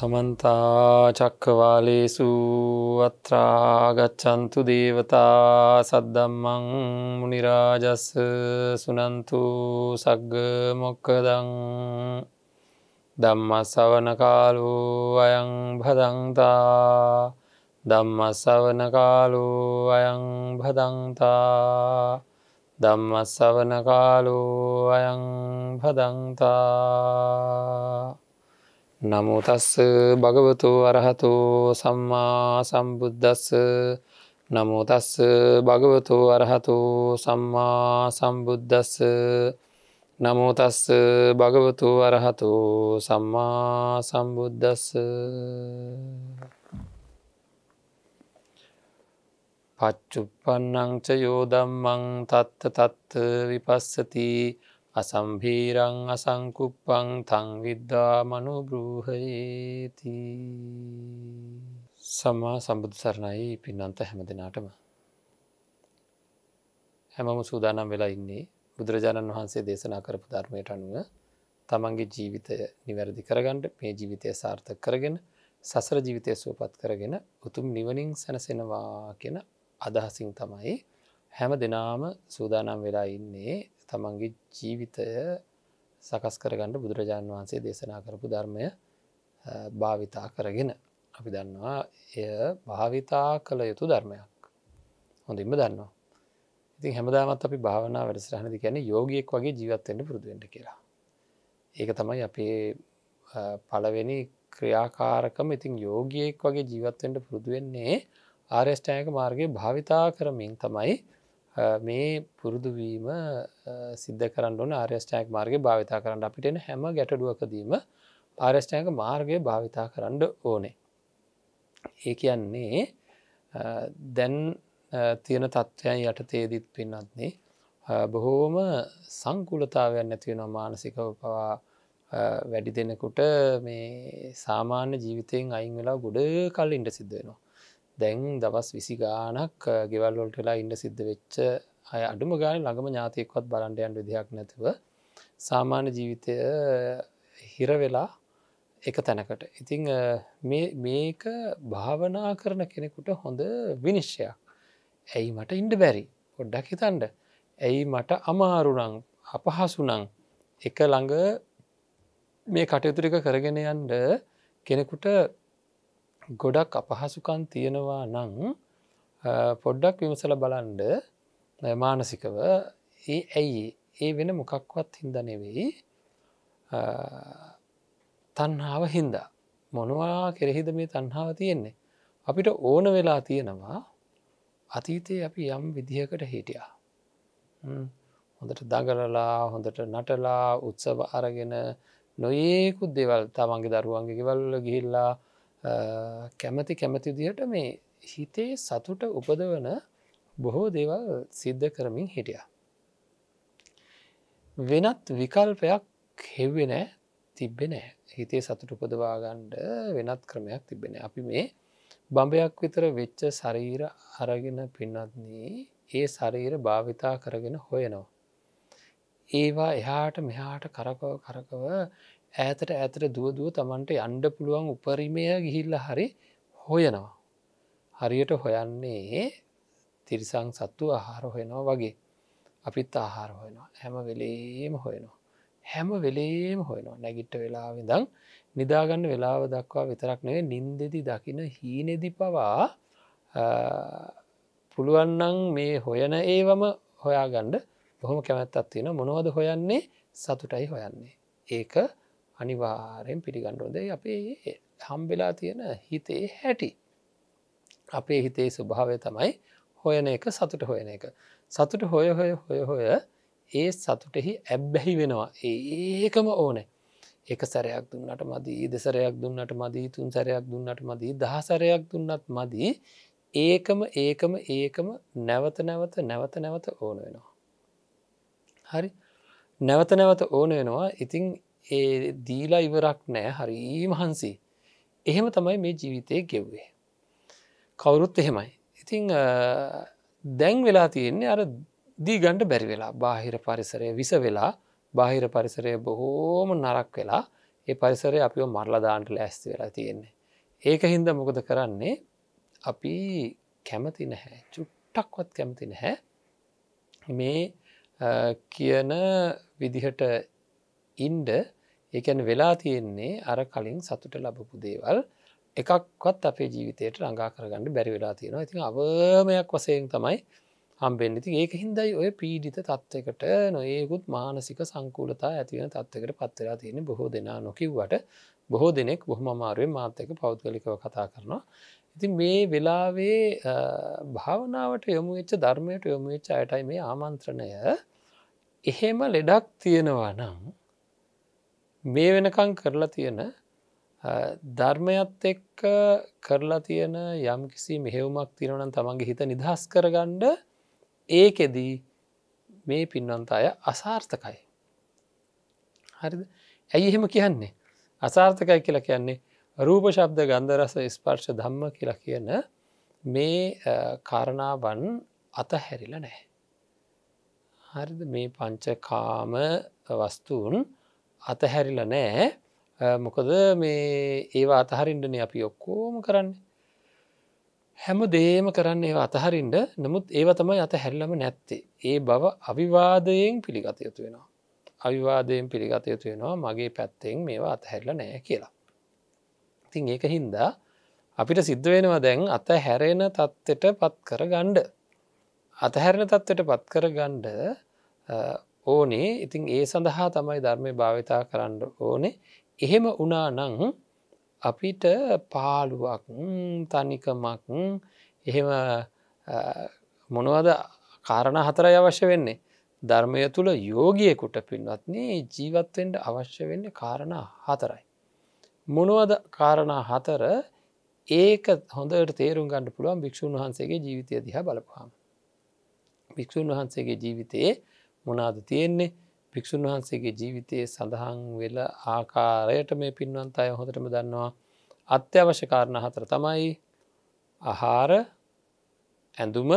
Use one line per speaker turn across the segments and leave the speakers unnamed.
සමන්තා චක්කවාලේසු අත්‍රාගච්චන්තු දේවතා සද්දම්මං මනිරාජස්ස සුනන්තු සග්ග මොක්කදං දම්ම සවනකාලු අයං භදන්තා දම්ම සවනකාලු අයං භදන්තා දම්ම සවනකාලු අයං භදන්තා නමුතස්ස භගවතු අරහතු සම්මා සම්බුද්ධස්ස නමුතස්ස භගවතු අරහතු සම්මා සම්බුද්ධස්ස නමුතස්ස භගවතු අරහතු සම්මා සම්බුද්ධස්ස පච්චුප්පන්නංච යෝදම්මං තත්ත තත්ත විපස්සතිී අසම්භීරං අසංකුප්පං තංවිද්දා මනු බ්‍රූහයේති සම්මා සම්බුදු සරණයි පින්නන්ත හැම දෙනාටම හැමම සූදානම් වෙලා ඉන්නේ බුදුරජාණන් වහන්සේ දේශනා කරපු ධර්මයට අනුව තමන්ගේ ජීවිතය නිවැරදි කරගන්නට මේ ජීවිතය සාර්ථක කරගෙන සසර ජීවිතය සුවපත් කරගෙන උතුම් නිවනින් සැනසෙනවා කියෙන අදහසින් තමයි හැම දෙනාම සූදානම් වෙලා ඉන්නේ තමන්ගේ ජීවිතය සකස් කරගන්න බුදුරජාණන් වහන්සේ දේශනා කරපු ධර්මය භාවිතා කරගෙන අපි දන්නවා එය භාවිතා කළ යුතු ධර්මයක් හොඳින්ම දන්නවා ඉතින් හැමදාමත් අපි භාවනා වැඩසරහණදි කියන යෝගියෙක් වගේ ජීවත්වෙන්ට පුරුදුවෙන්ට කියලා. ඒක තමයි අපේ පලවෙනි ක්‍රියාකාරකම ඉතින් යෝගියෙක් වගේ ජීවත්වෙන්ට පුරුදුවෙන්නේ ආර්යෂ්ටායක මාර්ගය භාවිතා කරමින් තමයි මේ පුරුදුවීම සිද්ධ කරන්නන ආර්යස්ටෑක් මාර්ග භාවිතා කරන්න අපිටන හැම ගැටඩුවකදීම ආර්යස්ටෑක මාර්ගය භාවිතා කරන්න ඕනේ. ඒ කියන්නේ දැන් තියෙන තත්ත්වයන් යටතේදීත් පින්නත්න්නේ බොහෝම සංකුලතාවයන් නැතිවෙන මානසිකව පවා වැඩි දෙනකුට මේ සාමාන්‍ය ජීවිතයෙන් අයිංවෙලා ගොඩ කල් ඉන්ට සිද්ධ වෙනවා. දැන් දවස් විසි ගානක් ගෙවල්ලොල්ට වෙලා ඉන්න සිද්ධ වෙච්ච අය අඩුම ගාන ළඟම ඥාතයකොත් බලන්ඩයන් විදිහක් නැතිව සාමාන්‍ය ජීවිතය හිරවෙලා එක තැනකට ඉතිං මේක භාවනා කරන කෙනෙකුට හොඳ විනිශ්්‍යයක් ඇයි මට ඉන්ඩ බැරි පොඩ්ඩක් හිතන්ඩ ඇයි මට අමාරුනං අපහසුනං එක ළඟ මේ කටයුතුරික කරගෙන යන්ඩ කෙනෙකුට ගොඩක් අපහසුකන් තියෙනවා නං පොඩ්ඩක් විමසල බලන්ඩ මානසිකව ඒ ඇයි ඒ වෙන මොකක්වත් හින්ද නෙවෙයි තන්හාාව හින්දා මොනවා කෙරෙහිද මේ තන්හාාව තියෙන්නේ අපිට ඕන වෙලා තියෙනවා අතීතයේ අපි යම් විදිහකට හිටියා හොඳට දගලලා හොඳට නටලා උත්සව අරගෙන නොයෙකුත් දෙවල් තමන්ගේ දරුවන්ගේ ගෙවල්ල ගිහිල්ලා කැමති කැමති දිහට මේ හිතේ සතුට උපදවන බොහෝ දේවල් සිද්ධ කරමින් හිටිය. වෙනත් විකල්පයක් හෙව්වෙනෑ තිබ්බෙන හිතේ සතුට උපදවාගණ්ඩ වෙනත් ක්‍රමයක් තිබෙන අපි මේ බඹයක් විතර වෙච්ච ශරීර අරගෙන පින්නත්න්නේ ඒ ශරීර භාවිතා කරගෙන හොයනවා. ඒවා එහාට මෙහාට කරකව කරකව ඈතට ඇතර දුවදුව තමන්ට අන්ඩ පුළුවන් උපරිමය ගිහිල්ල හරි හොයනවා. හරියට හොයන්නේ තිරිසං සත්තු ආහාර හොයනවා වගේ. අපිත් ආහාර හොයනවා හැම වෙලේම හොයනවා. හැම වෙලේම හොයනවා නැගිට්ට වෙලාවෙදං නිදාගන්න වෙලාව දක්වා විතරක් නේ නින්දෙදි දකින හීනෙදි පවා පුළුවන්නන් මේ හොයන ඒවම හොයාගණ්ඩ බොහොම කැමැත්තත් තියෙන මොනවද හොයන්නේ සතුටයි හොයන්නේ. ඒක අනිවාරයෙන් පිළිගණ්ඩුවදේ අපේ හම්බෙලා තියෙන හිතේ හැටි. අපේ හිතේ ස්වභාවය තමයි හොයන එක සතුට හොයන එක. සතුට හොය හොය හොය හොය ඒ සතුටෙහි ඇබ්බැහි වෙනවා ඒකම ඕනෑ. එක සැරයක් දුන්නට මදී දෙසරයක් දුන්නට මදී තුන් සැරයක් දුන්නට මදී දහසරයක් දුන්නත් මදී ඒකම ඒකම ඒකම නැවත නැවත නැවත නැවත ඕන වෙනවා. හරි නැවත නැවත ඕන වෙනවා ඉතිං ඒ දීලා ඉවරක් නෑ හරී මහන්සි එහෙම තමයි මේ ජීවිතය ගෙව්වේ කවුරුත් එහෙමයි ඉතිං දැන් වෙලා තියෙන්නේ අර දීගණ්ඩ බැරි වෙලා බාහිර පරිසරය විස වෙලා බාහිර පරිසරය බොහෝම නරක් වෙලා ඒ පරිසරය අපිෝ මරලදාන්ට ලෑස්ති වෙලා තියෙන්නේ ඒක හින්ද මොකද කරන්නේ අපි කැමති නැහැ චුට්ටක්වත් කැමති නැහැ මේ කියන විදිහට ඉන්ඩ ඒැන වෙලා තියෙන්නේ අර කලින් සතුට ලබපු දේවල් එකක්වත් අපේ ජීවිතයට රඟා කරගන්න බැරි වෙලා තියෙනවා ඉතින් අවමයක් වසයෙන් තමයි හම්බෙන්න්නති ඒක හින්දයි ඔය පීඩිත තත්වකට නොයෙකුත් මානසික සංකූලතා ඇතිවෙන තත්වකට පත්වෙලා තියෙන බොහෝ දෙනා නොකිව්වට බොහෝ දෙනෙක් බොහොම මාරුවෙන් මාතක පෞද්ගලිකව කතා කරනවා ඉතින් මේ වෙලාවේ භාවනාවට යොමු වෙච්ච ධර්මයට යොමු වෙච්ච අයටයි මේ ආමන්ත්‍රණය එහෙම ලෙඩක් තියෙනවා නම් මේ වෙනකං කරලා තියෙන ධර්මයත් එක්ක කරලා තියෙන යම් කිසි මෙහෙවුමක් තිරවනන් තමන්ගේ හිත නිදහස් කරගණ්ඩ ඒකෙදී මේ පින්වන්ත අය අසාර්ථකයි. හරි ඇයි එහෙම කියන්නේ. අසාර්ථකයි කියලා කියන්නේ රූප ශබ්ද ගන්ධරස ස්පර්ශ ධම්ම කියලා කියන මේ කාරණාවන් අතහැරිල නෑ. හරිද මේ පංචකාම වස්තුූන් අතහැරිල නෑ මොකද මේ ඒවා අතහරින්ටන අපි ඔක්කෝම කරන්න හැම දේම කරන්න ඒ අතහරින්ට නමුත් ඒව තමයි අත හැල්ලම නැත්තේ ඒ බව අවිවාදයෙන් පිළිගත යුතු වෙනවා අවිවාදයෙන් පිළිගත යුතු වෙනවා මගේ පැත්තෙන් මේවා අතහැරල නෑ කියලා ඉතින් ඒක හින්දා අපිට සිද්ධ වෙනවා දැන් අත හැරෙන තත්ත්වට පත් කර ගණ්ඩ අතහැරෙන තත්ත්වට පත් කර ගණ්ඩ ඕනේ ඉතින් ඒ සඳහා තමයි ධර්මය භාවිතා කරන්න ඕනේ එහෙම උනා නං අපිට පාලුවක් තනිකමක් එහෙම මොනවද කාරණ හතරයි අවශ්‍ය වෙන්නේ ධර්මය තුළ යෝගියකුට පින්වත්න්නේ ජීවත්වෙන්ට අවශ්‍ය වෙන්න කාරණ හතරයි. මොනවද කාරණ හතර ඒක හොඳට තේරුම් ගණඩ පුළුවන් භික්‍ෂූන් වහන්සේගේ ජීවිතය දිහා බලපුහම. භික්‍ෂූන් වහන්සේගේ ජීවිතයේ මොනාද තියෙන්නේ භික්‍ෂූන් වහන්සේගේ ජීවිතයේ සඳහන් වෙල ආකාරයට මේ පින්වන්ත අය හොඳටම දන්නවා අත්‍යවශ්‍ය කාරණ හතර තමයි අහාර ඇඳුම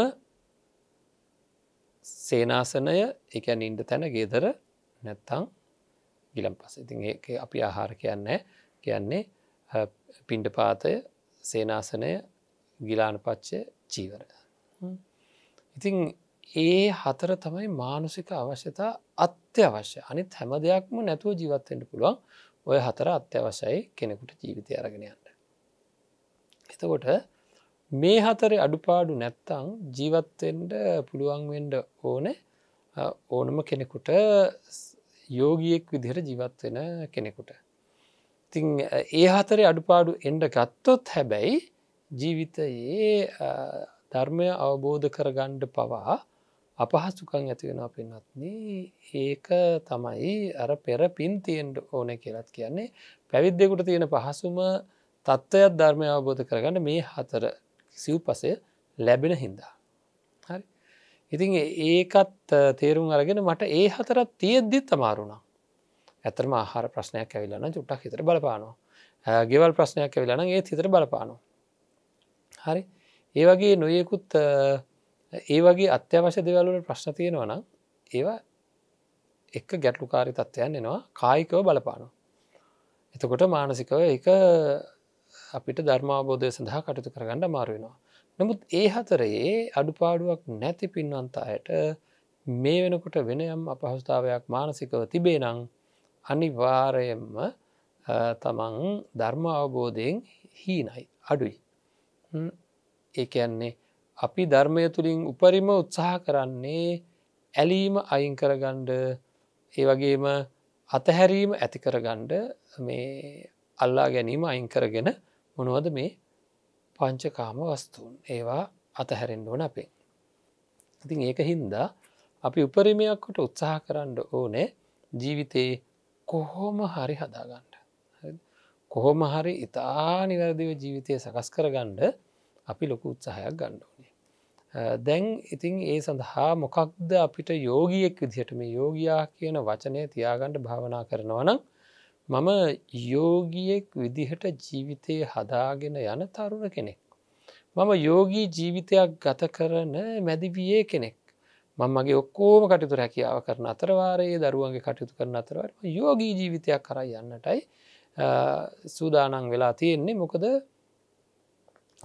සේනාසනය එකැන ඉන්ඩ තැන ගේදර නැත්තං ගිලම් පස ඉතින් අපි ආහාර කියන්න කියන්නේ පින්ඩ පාතය සේනාසනය ගිලාන පච්චය චීවර ඉතිං ඒ හතර තමයි මානුසික අවශ්‍යතා අත්‍යවශ්‍ය අනිත් හැම දෙයක්ම නැතුව ජීවත්වෙන්ට පුළුවන් ඔය හතර අත්‍යවශයි කෙනෙකුට ජීවිතය අරගෙනයන්න. එතකොට මේ හතරේ අඩුපාඩු නැත්තං ජීවත්වෙන්ට පුළුවන්වෙන්ඩ ඕන ඕනම කෙනෙකුට යෝගියෙක් විදිහර ජීවත්වෙන කෙනෙකුට. තිං ඒ හතරේ අඩුපාඩු එන්ඩ ගත්තොත් හැබැයි ජීවිතයේ ධර්මය අවබෝධ කරගණ්ඩ පවා අපහසුකං ඇතිවෙන පින්නත්න ඒක තමයි අර පෙර පින් තියෙන්ට ඕන කියලත් කියන්නේ පැවිද්දෙකුට තියෙන පහසුම තත්ත්වයක් ධර්මය අවබෝධ කරගන්න මේ හතර සිව් පසය ලැබෙන හින්දා. හරි ඉතින් ඒකත් තේරුම් අරගෙන මට ඒ හතරත් තියෙද්දිත් තමාරුණා ඇතරම ආහාර ප්‍රශ්නයක් ඇවිලන චුට්ටක් හිතර බලපානවා ගෙවල් ප්‍රශ්නයක් ඇවිලන ඒත් හිතර බලපානවා හරි ඒ වගේ නොයෙකුත් ඒ වගේ අත්‍යවශ්‍ය දෙවල්ලට ප්‍රශ්න තියෙනවන ඒවා එක ගැටලුකාරි තත්ත්වයන් එනවා කායිකව බලපානවා. එතකොට මානසිකව එක අපිට ධර්මාබෝධය සඳහා කටයුතු කරගන්න මාරුවෙනවා. නමුත් ඒ හතරයේ අඩුපාඩුවක් නැති පින්වන්තායට මේ වෙනකොට වෙනයම් අපහස්ථාවයක් මානසිකව තිබේ නං අනිවාරයෙන්ම තමන් ධර්ම අවබෝධයෙන් හීනයි අඩුයි. ඒකයන්නේ අපි ධර්මය තුළින් උපරිම උත්සාහ කරන්නේ ඇලීම අයින් කරගණ්ඩ ඒ වගේම අතහැරීම ඇති කරගණ්ඩ මේ අල්ලා ගැනීම අයින් කරගෙන මොනුවද මේ පංචකාම වස්තුූන් ඒවා අතහැරෙන්ඩ ඕන අපේ. ඉතින් ඒක හින්දා අපි උපරිමයක්කොට උත්සාහ කරන්න ඕනේ ජීවිතයේ කොහොම හරි හදාගණ්ඩ. කොහොම හරි ඉතා නිවැරදිව ජීවිතය සකස් කරගණ්ඩ අපි ලොකු උත්සාහයක් ගණ්ඩුවන. දැන් ඉතින් ඒ සඳහා මොකක්ද අපිට යෝගියෙක් විදිහට මේ යෝගයා කියන වචනය තියාගණ්ඩ භාවනා කරනවනම් මම යෝගියෙක් විදිහට ජීවිතය හදාගෙන යන තරුණ කෙනෙක්. මම යෝගී ජීවිතයක් ගත කරන මැදිවියේ කෙනෙක්. මමගේ ඔක්කෝම කටයුතු රැකියාව කරන අතරවාරයේ දරුවන්ගේ කටයුතු කරන අතරවට යෝගී ජීවිතයක් කර යන්නටයි සූදානන් වෙලා තියෙන්නේ මොකද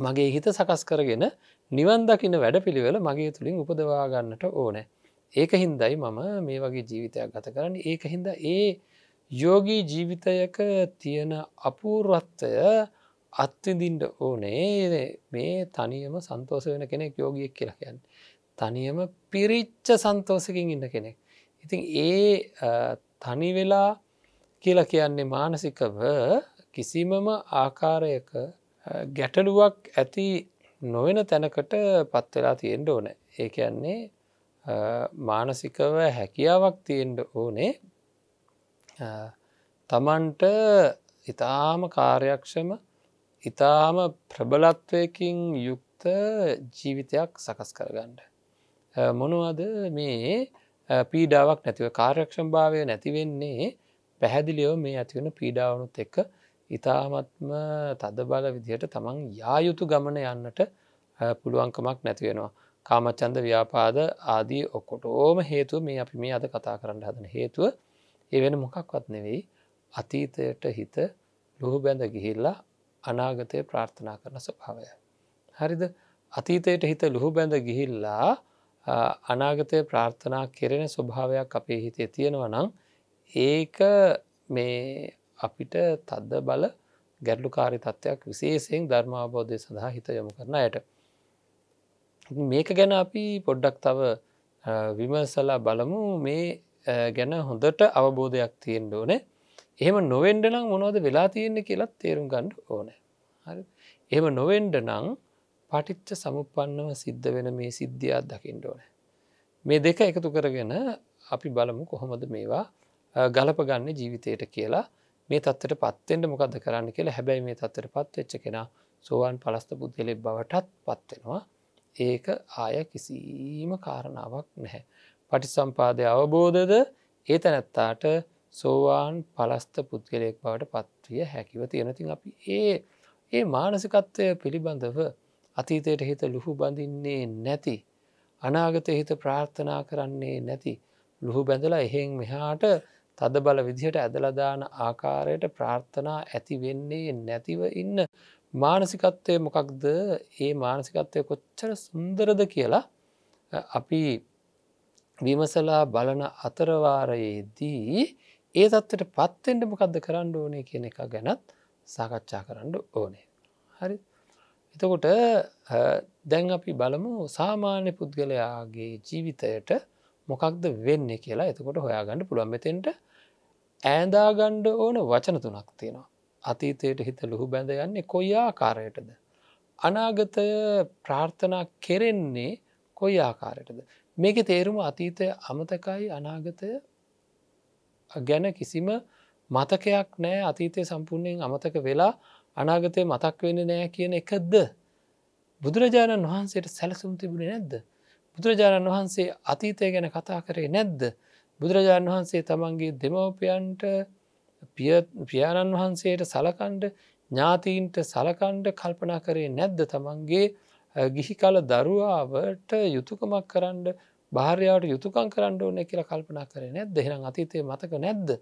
මගේ හිත සකස් කරගෙන නිවන් දකින වැඩ පිළිවෙල මගේ තුළින් උපදවාගන්නට ඕනෑ. ඒක හින්දයි මම මේ වගේ ජීවිතයක් ගත කරන්න ඒක හින්ද ඒ යෝගී ජීවිතයක තියෙන අපූර්වත්වය අත්විඳින්ට ඕනේ මේ තනියම සන්තෝස වෙන කෙනෙක් යෝගියෙක් කියලකයන්. තනියම පිරිච්ච සන්තෝසකින් ඉන්න කෙනෙක්. ඉතින් ඒ තනිවෙලා කියල කියන්නේ මානසිකව කිසිමම ආකාරයක ගැටලුවක් ඇති නොවෙන තැනකට පත්වෙලා තියෙන්ට ඕන ඒ කියන්නේ මානසිකව හැකියාවක් තියෙන්ට ඕනේ තමන්ට ඉතාම කාර්යක්ෂම ඉතාම ප්‍රබලත්වයකින් යුක්ත ජීවිතයක් සකස් කරගන්න. මොනුවද මේ පීඩාවක් නැතිව කාර්යක්ෂම් භාවය නැතිවෙන්නේ පැහැදිලියෝ මේ ඇතිවන පීඩාවනුත් එක්ක ඉතාමත්ම තදබල විදිහට තමන් යායුතු ගමන යන්නට පුළුවන්කමක් නැතිවෙනවා. කාමච්චන්ද ව්‍යාපාද ආදී ඔක්කොටෝම හේතුව මේ අපි මේ අද කතා කරන්න හදන හේතුව එවෙන මොකක්වත් නෙවෙයි අතීතයට හිත ලොහු බැඳ ගිහිල්ලා අනාගතය ප්‍රාර්ථනා කරන ස්වභාවය. හරිද අතීතයට හිත ලොහු බැඳ ගිහිල්ලා අනාගතය ප්‍රාර්ථනා කෙරෙන ස්වභාවයක් අපේ හිතේ තියෙනව නම් ඒක මේ අපිට තද්ද බල ගැටලුකාරි තත්ත්වයක් විශේෂයෙන් ධර්මාබෝධය සඳහා හිත යොමු කරන යට. මේක ගැන අපි පොඩ්ඩක් තව විමසලා බලමු මේ ගැන හොඳට අවබෝධයක් තියෙන් ඕනේ එහෙම නොවෙන්ඩනම් මොනෝද වෙලා තියෙන්නේ කියලත් තේරුම් ගණ්ඩ ඕනෑ. එහෙම නොවෙන්ඩ නං පටිච්ච සමුපන්නව සිද්ධ වෙන මේ සිද්ධියත් දකිින් ඕන. මේ දෙක එකතු කරගෙන අපි බලමු කොහොමද මේවා ගලපගන්න ජීවිතයට කියලා මේ තත්වට පත්වෙන්ට මොකද කරන්න කියලා හැබැයි මේ තත්වට පත් වෙච්ච කෙනා සෝවාන් පලස්ත පුද්ගලෙ බවටත් පත්වෙනවා ඒක ආය කිසිීම කාරණාවක් නැහැ. පටි සම්පාදය අවබෝධද ඒ තැනැත්තාට සෝවාන් පලස්ත පුද්ගලයෙක් බවට පත්විය හැකිව තියෙනතින් අපි ඒ ඒ මානසිකත්වය පිළිබඳව අතීතයට හිත ලුහු බඳින්නේ නැති අනාගත හිත ප්‍රාර්ථනා කරන්නේ නැති ලුහු බැඳලා එහෙන් මෙහාට තද බල විදිහට ඇදලදාන ආකාරයට ප්‍රාර්ථනා ඇති වෙන්නේ නැතිව ඉන්න මානසිකත්වය මොකක්ද ඒ මානසිකත්වය කොච්චර සුන්දරද කියලා අපි විමසලා බලන අතරවාරයේදී ඒ තත්වට පත්තෙන්ට මොකක්ද කරන්න ඕනේ කියන එක ගැනත් සාකච්ඡා කරන්න ඕනේ. හරි එතකොට දැන් අපි බලමු සාමාන්‍ය පුද්ගලයාගේ ජීවිතයට මොකක්ද වෙන්න කියලා එතකොට හොයාගන්න පුළුවන් මෙතෙන්ට ඇදාගණ්ඩ ඕන වචන තුනක් තියෙනවා. අතීතයට හිත ලොහු බැඳ යන්නේ කොයි ආකාරයටද. අනාගතය ප්‍රාර්ථනා කෙරෙන්නේ කොයි ආකාරයටද. මේක තේරුම අතීතය අමතකයි අනාගතය ගැන කිසිම මතකයක් නෑ අතීතය සම්පූර්ණයෙන් අමතක වෙලා අනාගතය මතක් වෙන නෑ කියන එකද. බුදුරජාණන් වහන්සේට සැලසුම් තිබුණේ නැද්ද. බුදුරජාණන් වහන්සේ අතීතය ගැන කතා කරේ නැද්ද. බුදුරජාණන් වහන්සේ තමන්ගේ දෙමවපියන්ට පියාණන් වහන්සේට සලකණ්ඩ ඥාතීන්ට සලකණ්ඩ කල්පනා කරේ නැද්ද තමන්ගේ ගිහි කල දරුවාවට යුතුකමක් කරන්න භාරයාවට යුතුකං කරන්න ඕන කියලා කල්පනා කරේ නැද එහෙනම් අතීතය මතක නැද්ද.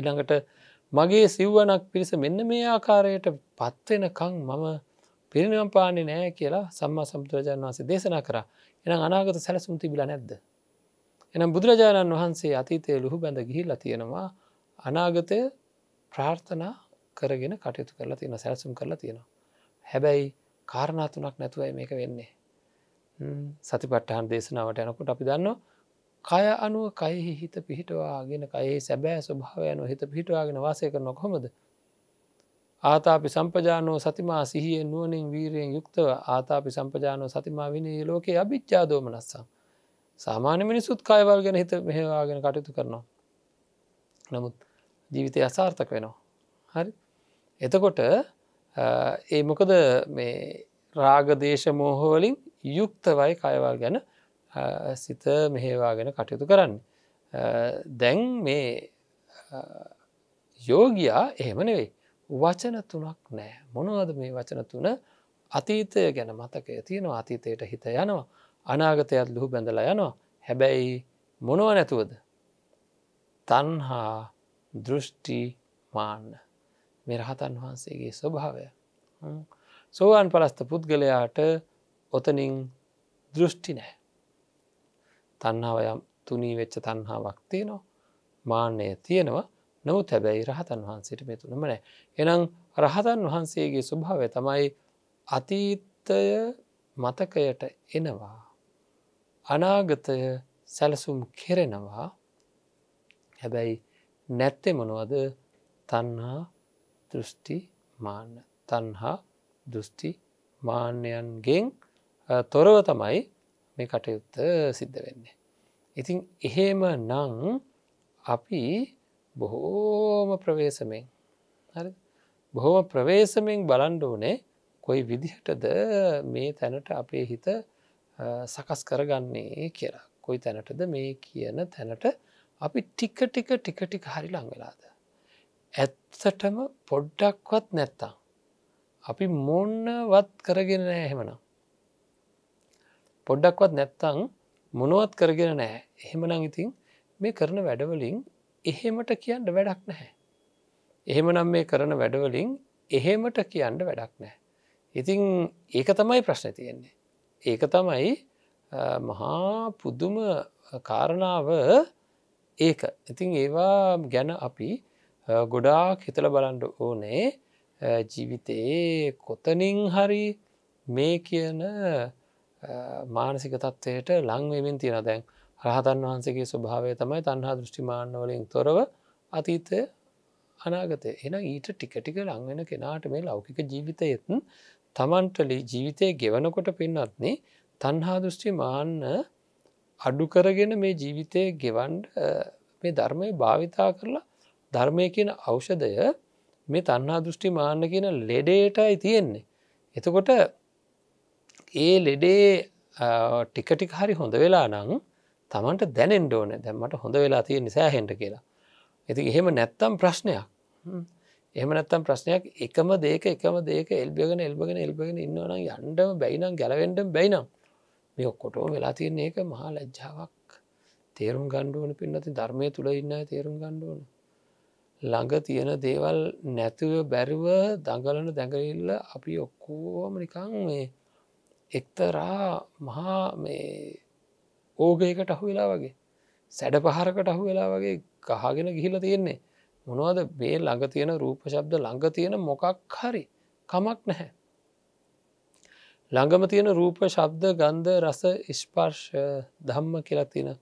ඉළඟට මගේ සිව්වනක් පිරිස මෙන්න මේ ආකාරයට පත්වෙනකං මම පිරිනිවම්පාන්නේ නෑ කියලා සම්මා සම්තුරජන් වහන්සේ දේශනා කර එන අනාගත සැලසුම් තිබිලා නැද්ද එනම් බුදුරජාණන් වහන්සේ අතීතය ලුහු බැඳ ගිහිල්ල තියෙනවා අනාගතය ප්‍රාර්ථනා කරගෙන කටයුතු කරලා තියෙන සැලසුම් කරලා තියෙනවා. හැබැයි කාරණාතුනක් නැතුවයි මේක වෙන්නේ. සතිපට්ටහන් දේශනාවට යනකුට අපි දන්න කය අනුව කයෙහි හිත පිහිටවාගෙන කයේ සැබෑ ස්වභාවයනු හිත පිහිටවාගෙන වාසය කරන කොමද. ආතාපි සම්පජානෝ සතිමා සිහියෙන් නුවනින් වීරයෙන් යුක්තව ආතාපි සම්පජානෝ සතිමා විනයේ ලෝකයේ අභිච්චාදෝමනස්සම්. සාමාන්‍ය මිනිසුත් කයවල් ගැන හිත මෙහවාගෙන කටයුතු කරනවා. නමුත් ජීවිතය අසාර්ථක වෙනවා. හරි එතකොට ඒ මොකද මේ රාගදේශ මෝහවලින් යුක්තවයි කයවල් ගැන සිත මෙහේවාගෙන කටයුතු කරන්න. දැන් මේ යෝගයා එහෙම නෙවෙයි වචන තුනක් නෑ මොනවද මේ වචන තුන අතීතය ගැන මතකය තියෙනවා අතීතයට හිත යනවා අනාගතයත් ලුහු බැඳලා යනවා හැබැයි මොනව නැතුවද තන්හා දෘෂ්ටි මාන්න මේ රහතන් වහන්සේගේ ස්වභාවය සෝවාන් පලස්ත පුද්ගලයාට ඔතනින් දෘෂ්ටි නෑ තන්නාව යම් තුනී වෙච්ච තන්හාාවක් තියනවා මාන්‍යය තියෙනවා නොව තැබැයි රහතන් වහන්සේට මේ තුනම නෑ එනම් රහතන් වහන්සේගේ ස්වභාවය තමයි අතීතය මතකයට එනවා අනාගතය සැලසුම් කෙරෙනවා හැබැයි නැත්තේ මොනවද තන්හා දෘෂ්ටි මාන්න තන්හා දෘෂ්ටි මාන්‍යයන්ගෙන් තොරව තමයි මේ කටයුත්ත සිද්ධ වෙන්නේ. ඉතින් එහෙම නං අපි බොහෝම ප්‍රවේශමෙන් බොහොම ප්‍රවේශමෙන් බලන්ඩ ඕනේ කොයි විදිහටද මේ තැනට අපේ හිත සකස් කරගන්නේ කියලා. කොයි තැනටද මේ කියන තැනට අපි ටික ටික ටික ටික හරි ලංවෙලාද. ඇත්තටම පොඩ්ඩක්වත් නැත්තා. අපි මොන්නවත් කරගෙන නෑ එහෙමනම්. පොඩ්ඩක්වත් නැත්තං මොනුවත් කරගෙන නෑ එහෙමනං ඉතින් මේ කරන වැඩවලින් එහෙමට කියන්න වැඩක් නැහැ. එහෙමනම් මේ කරන වැඩවලින් එහෙමට කියන්න වැඩක් නෑ. ඉතිං ඒක තමයි ප්‍රශ්න තියෙන්නේ. ඒක තමයි මහා පුදුම කාරණාව ඒක ඉතින් ඒවා ගැන අපි ගොඩාක් හිතල බලන්ඩ ඕනේ ජීවිතයේ කොතනින් හරි මේ කියන මානසික තත්ත්වයට ලංවෙමින් තියෙන දැන් රහතන් වහන්සේගේ ස්වභාවය තමයි තන්හා දෘෂ්ටිමාන්න වලින් තොරව අතීතය අනාගතය එන ඊට ටික ටික ලංවෙන කෙනාට මේ ලෞකික ජීවිතයත් තමන්ටලි ජීවිතය ගෙවනකොට පින්නත්න තන්හා දෘෂ්ටි මාන්න අඩු කරගෙන මේ ජීවිතය ගෙවන්ඩ මේ ධර්මය භාවිතා කරලා ධර්මය කියන අවෂදය මේ තන්හා දෘෂ්ටි මාන්න කියන ලෙඩේටයි තියෙන්නේ. එතකොට ඒ ලෙඩේ ටිකටික් හරි හොඳ වෙලා නං තමන්ට දැනෙන් ඕන දැමට හොඳ වෙලා තියෙන නිසාහෙන්ට කියලා. ඇති එහෙම නැත්තම් ප්‍රශ්නයක් එහමනත්තම් ප්‍රශ්නයක් එකම දේක එකම දේක එල්බගෙන එල්බගෙන එල්බගෙන ඉන්නවනම් යන්ඩම බැයිනම් ගැලවෙන්ඩම් බැයිනම් මේ ඔක්කොටෝ වෙලා තියන ඒක මහා ලැජ්ජාවක් තේරුම් ගණ්ඩුවන පින්නති ධර්මය තුළ ඉන්න තේරුම් ගණ්ඩුවන ළඟ තියෙන දේවල් නැතිව බැරිව දඟලන දැඟඉල්ල අපි ඔක්කෝම නිකං මේ එක්තරා මහා මේ ඕගයකට අහු වෙලා වගේ සැඩ පහරකට අහු වෙලා වගේ කහගෙන ගිහිල තියෙන්නේ මොනවද මේ ළඟ තියෙන රූප ශබ්ද ළඟ තියෙන මොකක් හරි කමක් නැහැ. ළඟම තියෙන රූප ශබ්ද ගන්ධ රස ස්පර්ශ ධම්ම කියලා තියෙන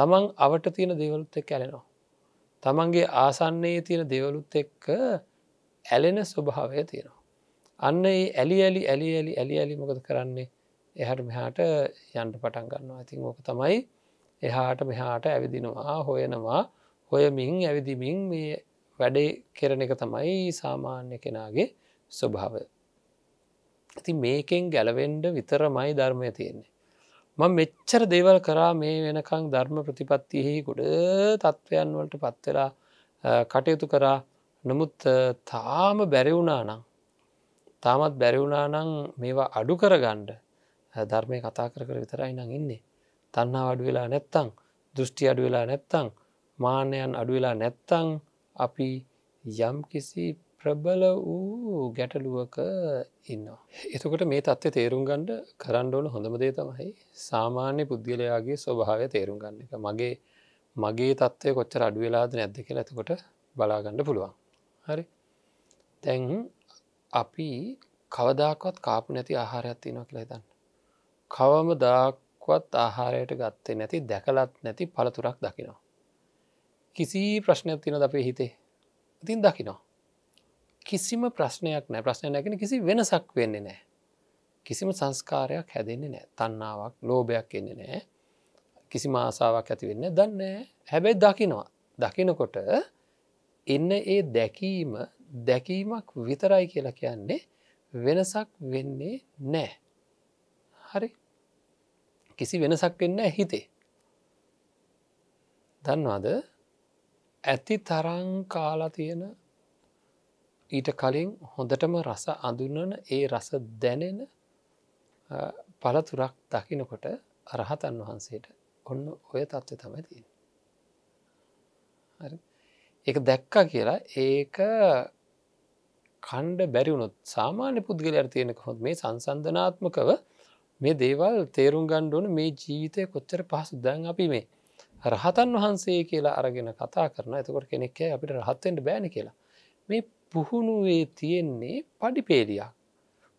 තමන් අවට තියෙන දේවලුත් එක් ඇලෙනවා. තමන්ගේ ආසන්නයේ තියෙන දෙවලුත් එක්ක ඇලෙන ස්වභාවය තියෙනවා. අන්න ඒ ඇලි ඇලි ඇලි ඇලි ඇලි ඇලි මොකද කරන්නේ එහට මෙහාට යන්ට පටන් ගන්නවා ඇතින් ඕක තමයි එහාට මෙහාට ඇවිදිනවා හොයනවා හොයමින් ඇවිදිමින් මේ වැඩේ කෙරණ එක තමයි සාමාන්‍ය කෙනාගේ ස්වභාව. ඇති මේකෙන් ගැලවෙන්ඩ විතරමයි ධර්මය තියෙන්නේ. ම මෙච්චර දේවල් කරා මේ වෙනකං ධර්ම ප්‍රතිපත්තියෙහි ගොඩ තත්ත්වයන් වලට පත්වෙලා කටයුතු කරා නමුත් තාම බැරිවුණානම් තාමත් බැරිවුණානං මේවා අඩු කරගණ්ඩ ධර්මය කතා කර කර විතරයි නං ඉන්නේ තන්නා අඩු වෙලා නැත්තං දෘෂ්ටි අඩු වෙලා නැත්තං මානයන් අඩුවෙලා නැත්තං අපි යම් කිසි ප්‍රබල වූ ගැටලුවක ඉන්නවා. එතකොට මේ තත්ත්ව තේරුම් ගණ්ඩ කරන්්ඩෝන හොඳමදේ තමයි සාමාන්‍ය පුද්ගලයාගේ ස්වභාවය තේරුම් ගන්න එක මගේ මගේ තත්ත්වය කොච්චර අඩුවෙලාද නැද්ද කියලා ඇතකොට බලාගණ්ඩ පුළුවන්. හරි තැන් අපි කවදාකොත් කාපු නැති ආහාරයක් තියෙනවා කියලා දන්න. කවම දාක්වත් ආහාරයට ගත්තේ නැති දැකලත් නැති පළතුරක් දකිනවා. කිසි ප්‍රශ්නයක් තිනද අපේ හිතේ ඉතින් දකිනවා කිසිම ප්‍රශ්නයක් නෑ ප්‍රශ්නය නැගෙන කිසි වෙනසක් වෙන්නේ නෑ කිසිම සංස්කාරයක් හැදෙන්නේ නෑ තන්නාවක් ලෝභයක් එන්නේ නෑ කිසිම ආසාාවක් ඇතිවෙන්න දන්න හැබැයි දකිනවා දකිනකොට එන්න ඒ දැකීම දැකීමක් විතරයි කියලා කියන්නේ වෙනසක් වෙන්නේ නෑ හරි කිසි වෙනසක් වෙන්න හිතේ දන්නවාද ඇති තරං කාලා තියෙන ඊට කලින් හොඳටම රස අඳුන්නන ඒ රස දැනෙන පළතුරක් දකිනකොට අරහතන් වහන්සේට ඔන්න ඔය තත්ත්ව තමයි තියෙන. එක දැක්කා කියලා ඒක කණ්ඩ බැරිවුණොත් සාමාන්‍ය පුද්ගලයට තියෙනක හොත් මේ සංසන්ධනාත්මකව මේ දේවල් තේරුම් ගණ්ඩුවන මේ ජීවිතය කොච්චර පහසු දැන් අපි මේ රහතන් වහන්සේ කියලා අරගෙන කතා කරන ඇතකොට කෙනෙක් අපිට රහත්තෙන්ට බෑන කියලා මේ පුහුණුවේ තියෙන්නේ පඩිපේලියක්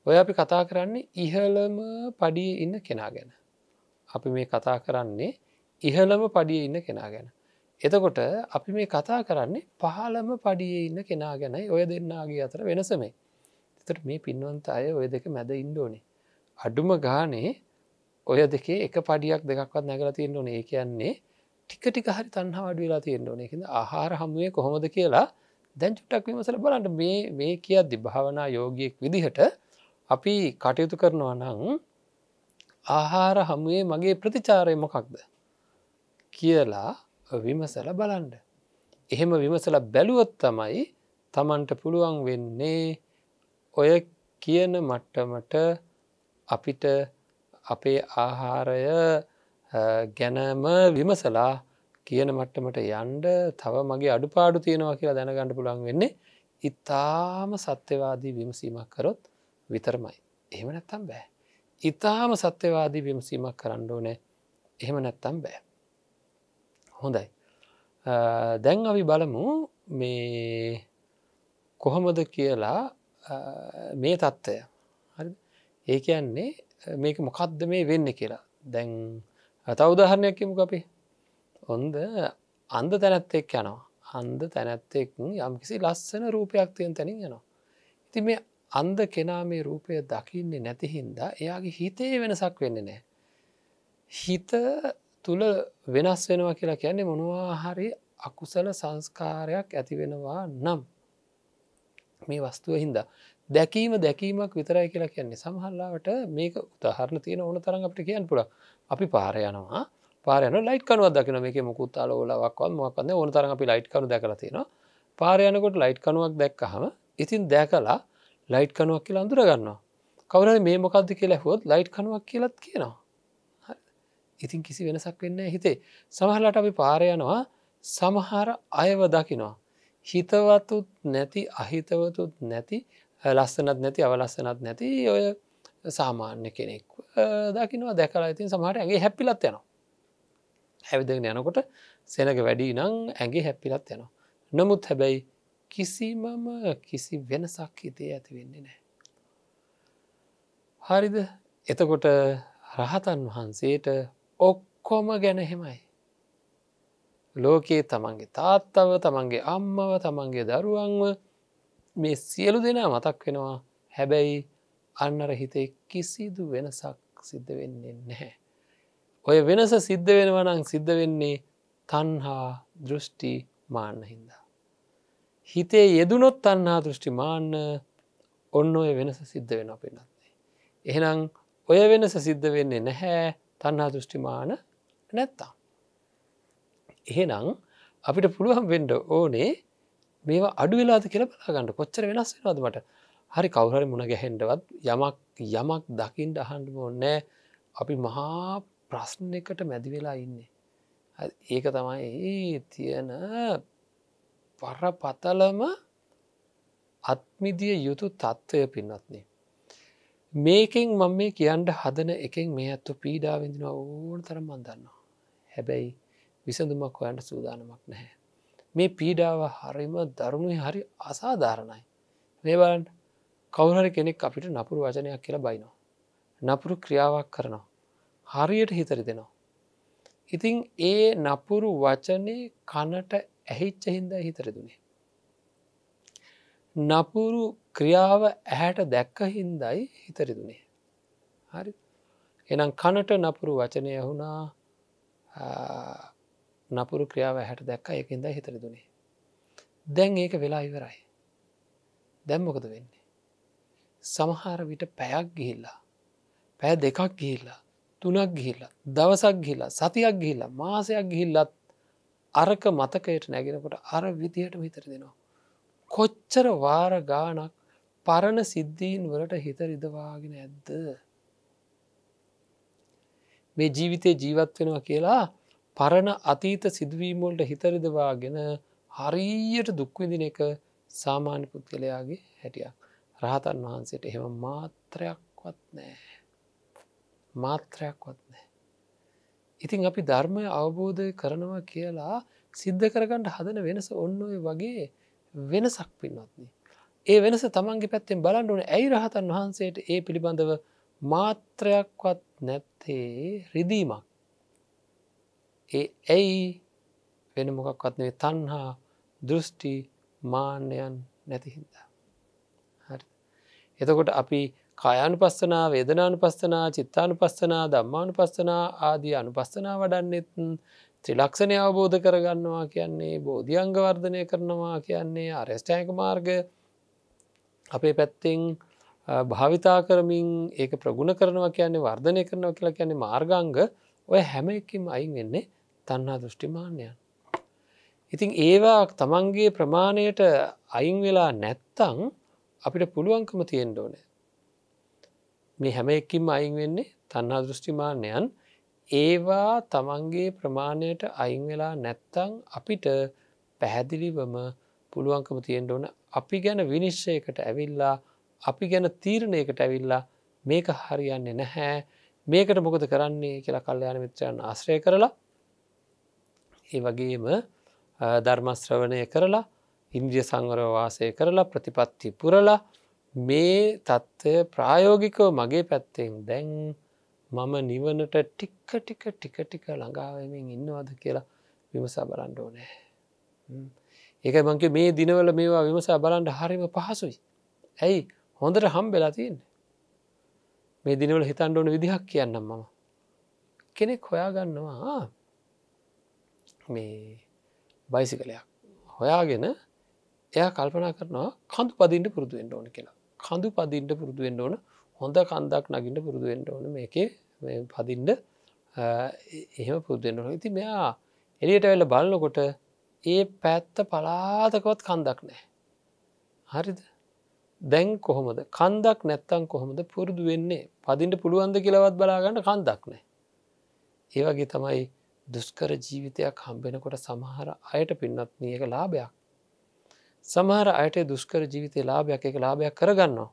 ඔය අපි කතා කරන්නේ ඉහළම පඩිය ඉන්න කෙනා ගැන අපි මේ කතා කරන්නේ ඉහළම පඩිය ඉන්න කෙනා ගැන එතකොට අපි මේ කතා කරන්නේ පහළම පඩිය ඉන්න කෙනා ගැනයි ඔය දෙන්නාගේ අතර වෙනසමයි එතට මේ පින්වන්ත අය ඔය දෙක මැද ඉන්ඩෝනේ අඩුම ගානේ ඔය දෙකේ එක පඩියක් දෙකක්වත් නැගල තියෙන්ඩ ඕනේ කියන්නේ ටික ටික හරි තන්හා අඩු වෙලා තියෙන්න්න ඕන එකද ආහාර හමුවේ කොහොමද කියලා දැන් චුට්ටක් විමසල බලන්ට මේ මේ කියද්දි භාවනා යෝගයෙක් විදිහට අපි කටයුතු කරනවා නං ආහාර හමුවේ මගේ ප්‍රතිචාරය මොකක්ද කියලා විමසල බලන්ඩ. එහෙම විමසල බැලුවොත් තමයි තමන්ට පුළුවන් වෙන්නේ ඔය කියන මට්ටමට අපිට අපේ ආහාරය ගැනම විමසලා කියන මට්ටමට යන්ඩ තව මගේ අඩුපාඩු තියෙනවා කියලා දැනගණඩ පුළන් වෙන්නේ ඉතාම සත්‍යවාදී විමසීමක් කරොත් විතරමයි. එහෙම නැත්තම් බෑ. ඉතාම සත්‍යවාදී විමසීමක් කරන්න ඕනෑ එහෙම නැත්තම් බෑ. හොඳයි. දැන් අවි බලමු මේ කොහොමද කියලා මේ තත්ත්වය. ඒ කියන්නේ මේක මොකක්ද මේ වෙන්න කියලා දැන් ඇත උදාහරණයක්කමු අපි ඔොන්ද අන්ද තැනැත්තෙක් යනවා අන්ද තැනැත්තෙක් යම් කිසි ලස්සන රූපයක් තියෙන් තැනින් යනවා ඉති මේ අන්ද කෙනා මේ රූපය දකින්නේ නැතිහින්දා එයාගේ හිතේ වෙනසක් වෙන්න නෑ හිත තුළ වෙනස් වෙනවා කියලා කියන්නේ මොනවා හරි අකුසල සංස්කාරයක් ඇති වෙනවා නම් මේ වස්තුව හින්දා දැකීම දැකීමක් විතරයි කියලා කියන්නේ සමහල්ලාට මේක උතහරණ තියෙන ඕන තරන් අපට කියන්න පුළ අපි පාරයනවා පාරයන ලයිට කනුව දකින මේක මුකුත්තාල ලාවක්වත් මොක්කන්න ඕන තරන් අපි ලයිට් කනු දැකලා තියෙනවා පාරයනකොට ලයිට් කනුවක් දැක්කහම ඉතින් දැකලා ලයිට් කනුවක් කියලා අඳුරගන්නවා කවර මේ මොකක්ද කියලා හොත් ලයිට් කනුවක් කියලත් කියනවා ඉතින් කිසි වෙනසක් වෙන්න හිතේ සමහරලාට අපි පාරයනවා සමහර අයව දකිනවා හිතවතුත් නැති අහිතවතුත් නැති ලස්සනත් නැති අවලස්සනත් නැති ඔය සාමාන්‍ය කෙනෙක් දකිනවා දැකලා ඉතින් සමහට ඇගේ හැපිලත් යනවා ඇවිදගෙන යනකොට සෙනක වැඩි නං ඇගේ හැපිලත් යනවා නමුත් හැබැයි කිසිමම කිසි වෙනසක් හිතේ ඇති වෙන්නේ නෑ හරිද එතකොට රහතන් වහන්සේට ඔක්කොම ගැනහෙමයි ලෝකයේ තමන්ගේ තාත්තව තමන්ගේ අම්මව තමන්ගේ දරුවන්ව මේ සියලු දෙනා මතක් වෙනවා හැබැයි අන්නර හිතේ කිසිදු වෙනසක් සිද්ධ වෙන්නේ නැහැ. ඔය වෙනස සිද්ධ වෙනවනං සිද්ධ වෙන්නේ තන්හා දෘෂ්ටි මාන්න හින්දා. හිතේ යෙදුනොත් තන්නා දෘෂ්ටි මාන්න ඔන්න ඔය වෙනස සිද්ධ වෙන පෙනත්න්නේ. එහෙනම් ඔය වෙනස සිද්ධ වෙන්නේ නැහැ තන්නා දෘෂ්ටිමාන නැත්තා. එහෙනම් අපිට පුළුවන් වෙන්ඩ ඕනේ මේවා අඩු වෙලාද කියලා බලාගන්න කොච්චර වෙනස් වෙනවාද මට හරි කවුහරි මුණ ගැහෙන්ටවත් යමක් යමක් දකිින්ට අහන්ඩම ඕන්නෑ අපි මහා ප්‍රශ්නකට මැදි වෙලා ඉන්නේ ඒක තමයි ඒ තියෙන පරපතලම අත්මිදිය යුතු තත්ත්වය පින්නත්නේ මේකෙන් මම මේ කියන්ට හදන එකෙන් මේ ඇත්තු පීඩාවිඳින ඕන තරම් මන්දන්නවා හැබැයි විසඳුමක් හොයන්ට සූදානමක් නැහැ මේ පීඩාව හරිම දරුණුයි හරි අසාධාරණයි. මේබලන් කවුහරි කෙනෙක් අපිට නපුරු වචනයක් කියලා බයිනවා. නපුරු ක්‍රියාවක් කරනවා. හරියට හිතරි දෙනවා. ඉතිං ඒ නපුරු වචනය කනට ඇහිච්ච හින්ද හිතරදුනේ. නපුරු ක්‍රියාව ඇහැට දැක්ක හින්දයි හිතරිදුනේ. හරි එනම් කනට නපුරු වචනය හුුණා නපුරු ක්‍රියාව හැට දැක්ක එකද හිතර දුනේ. දැන් ඒක වෙලා ඉවරයි. දැම්මකද වෙන්නේ. සමහර විට පැයක් ගිහිල්ලා. පැය දෙකක් ගිහිල්ලා තුනක් ගිහිල්ලා දවසක් ගිහිලා සතියක් ගිහිල්ලා මාසයක් ගිහිල්ලත් අරක මතකයට නැගෙනකොට අර විදිහට හිතර දෙනවා. කොච්චර වාර ගානක් පරණ සිද්ධීන් වලට හිත රිදවාගෙන ඇද්ද. මේ ජීවිතය ජීවත් වෙනවා කියලා පරණ අතීත සිදුවීමොල්ට හිතරදවාගෙන හරීයට දුක්විදින එක සාමාන්‍ය පුද්ගලයාගේ හැටියක් රහතන් වහන්සේට එහෙම මාත්‍රයක්වත් නෑ මාත්‍රයක්වත් නෑ ඉතින් අපි ධර්මය අවබෝධය කරනවා කියලා සිද්ධ කරගන්නට හදන වෙනස ඔන්නඔය වගේ වෙනසක් පින්නත්න ඒ වෙනස තමන්ගේ පැත්තෙන් බලන්ඩුවන ඇයි රහතන් වහන්සේට ඒ පිළිබඳව මාත්‍රයක්වත් නැත්තේ රිදීමක් ඒ ඇයි වෙන මොකක්වත් නේ තන්හා දෘෂ්ටි මාන්‍යයන් නැතිහින්දා. හරි. එතකොට අපි කායනු පස්සනා වේදනානු පස්සනා චිත්තානු පස්සනා දම්මානු පස්සනා ආදී අනු පස්සනා වඩන්නෙත්න් ත්‍රිලක්ෂණය අවබෝධ කරගන්නවා කියන්නේ බෝධියංගවර්ධනය කරනවා කියන්නේ අරෙස්ටෑක මාර්ග අපේ පැත්තිං භාවිතා කරමින් ඒක ප්‍රගුණ කරනවා කියන්නේ වර්ධනය කරනවා කියලා කියන්නේ මාර්ගංග ඔය හැම එකම අයින් වෙන්නේ තන්නා දෘෂ්ටිමාන්‍යයන්. ඉතින් ඒවා තමන්ගේ ප්‍රමාණයට අයින් වෙලා නැත්තං අපිට පුළුවන්කම තියෙන්ඩ ඕනෑ. මේ හැම එකින්ම අයින් වෙන්නේ තන්නා දෘෂ්ටිමාන්‍යයන් ඒවා තමන්ගේ ප්‍රමාණයට අයින් වෙලා නැත්තං අපිට පැහැදිලිවම පුළුවන්කම තියෙන්ට ඕන අපි ගැන විනිශ්ෂයකට ඇවිල්ලා අපි ගැන තීරණයකට ඇවිල්ලා මේක හරියන්නේ නැහැ මේකට මොකද කරන්නේ කියලා කල්්‍යයාන මිත්‍රයන් ආශ්‍රය කරලා ඒ වගේම ධර්මස්ත්‍රවණය කරලා ඉන්ද්‍රිය සංවරවාසය කරලා ප්‍රතිපත්ති පුරලා මේ තත්ත්වය ප්‍රායෝගිකව මගේ පැත්තෙන් දැන් මම නිවනට ටික්ක ටික ටික ටික ළඟාවමින් ඉන්නවාද කියලා විමසා බලන්ඩ ඕනෑ. ඒක මංක මේ දිනවල මේවා විමසා බලන්ඩ හරිම පහසුයි. ඇයි හොඳට හම් වෙලා තියන්නේ මේ දිනවල හිතන්ඩ ඕන විදිහක් කියන්නම් මම කෙනෙක් හොයාගන්නවා මේ බයිසි කලයක් හොයාගෙන එයා කල්පනා කරනවා කඳු පදින්ට පුරුදුුවෙන්ට ඕන කියලා කඳු පදින්ට පුරුදුුවෙන්ට ඕන හොඳ කන්දක් නගින්ට පුරුදුුවෙන්ට ඕන මේක පදින්ට එහෙම පුරුදුෙන්ට ඉති මෙයා එලියට වෙල්ල බලන්නකොට ඒ පැත්ත පලාතකවත් කන්දක් නෑ හරිද දැන් කොහොමද කන්දක් නැත්තං කොහොමද පුරුදු වෙන්නේ පදින්ට පුළුවන්ද කියලවත් බලාගන්න කන්දක් නෑ. ඒවගේ තමයි දුස්කර ජීවිතයක් හම්බෙනකොට සමහර අයට පින්නත් නියක ලාභයක්. සමහර අයට දුස්කර ජීවිතය ලාභයක් එක ලාභයක් කරගන්නවා.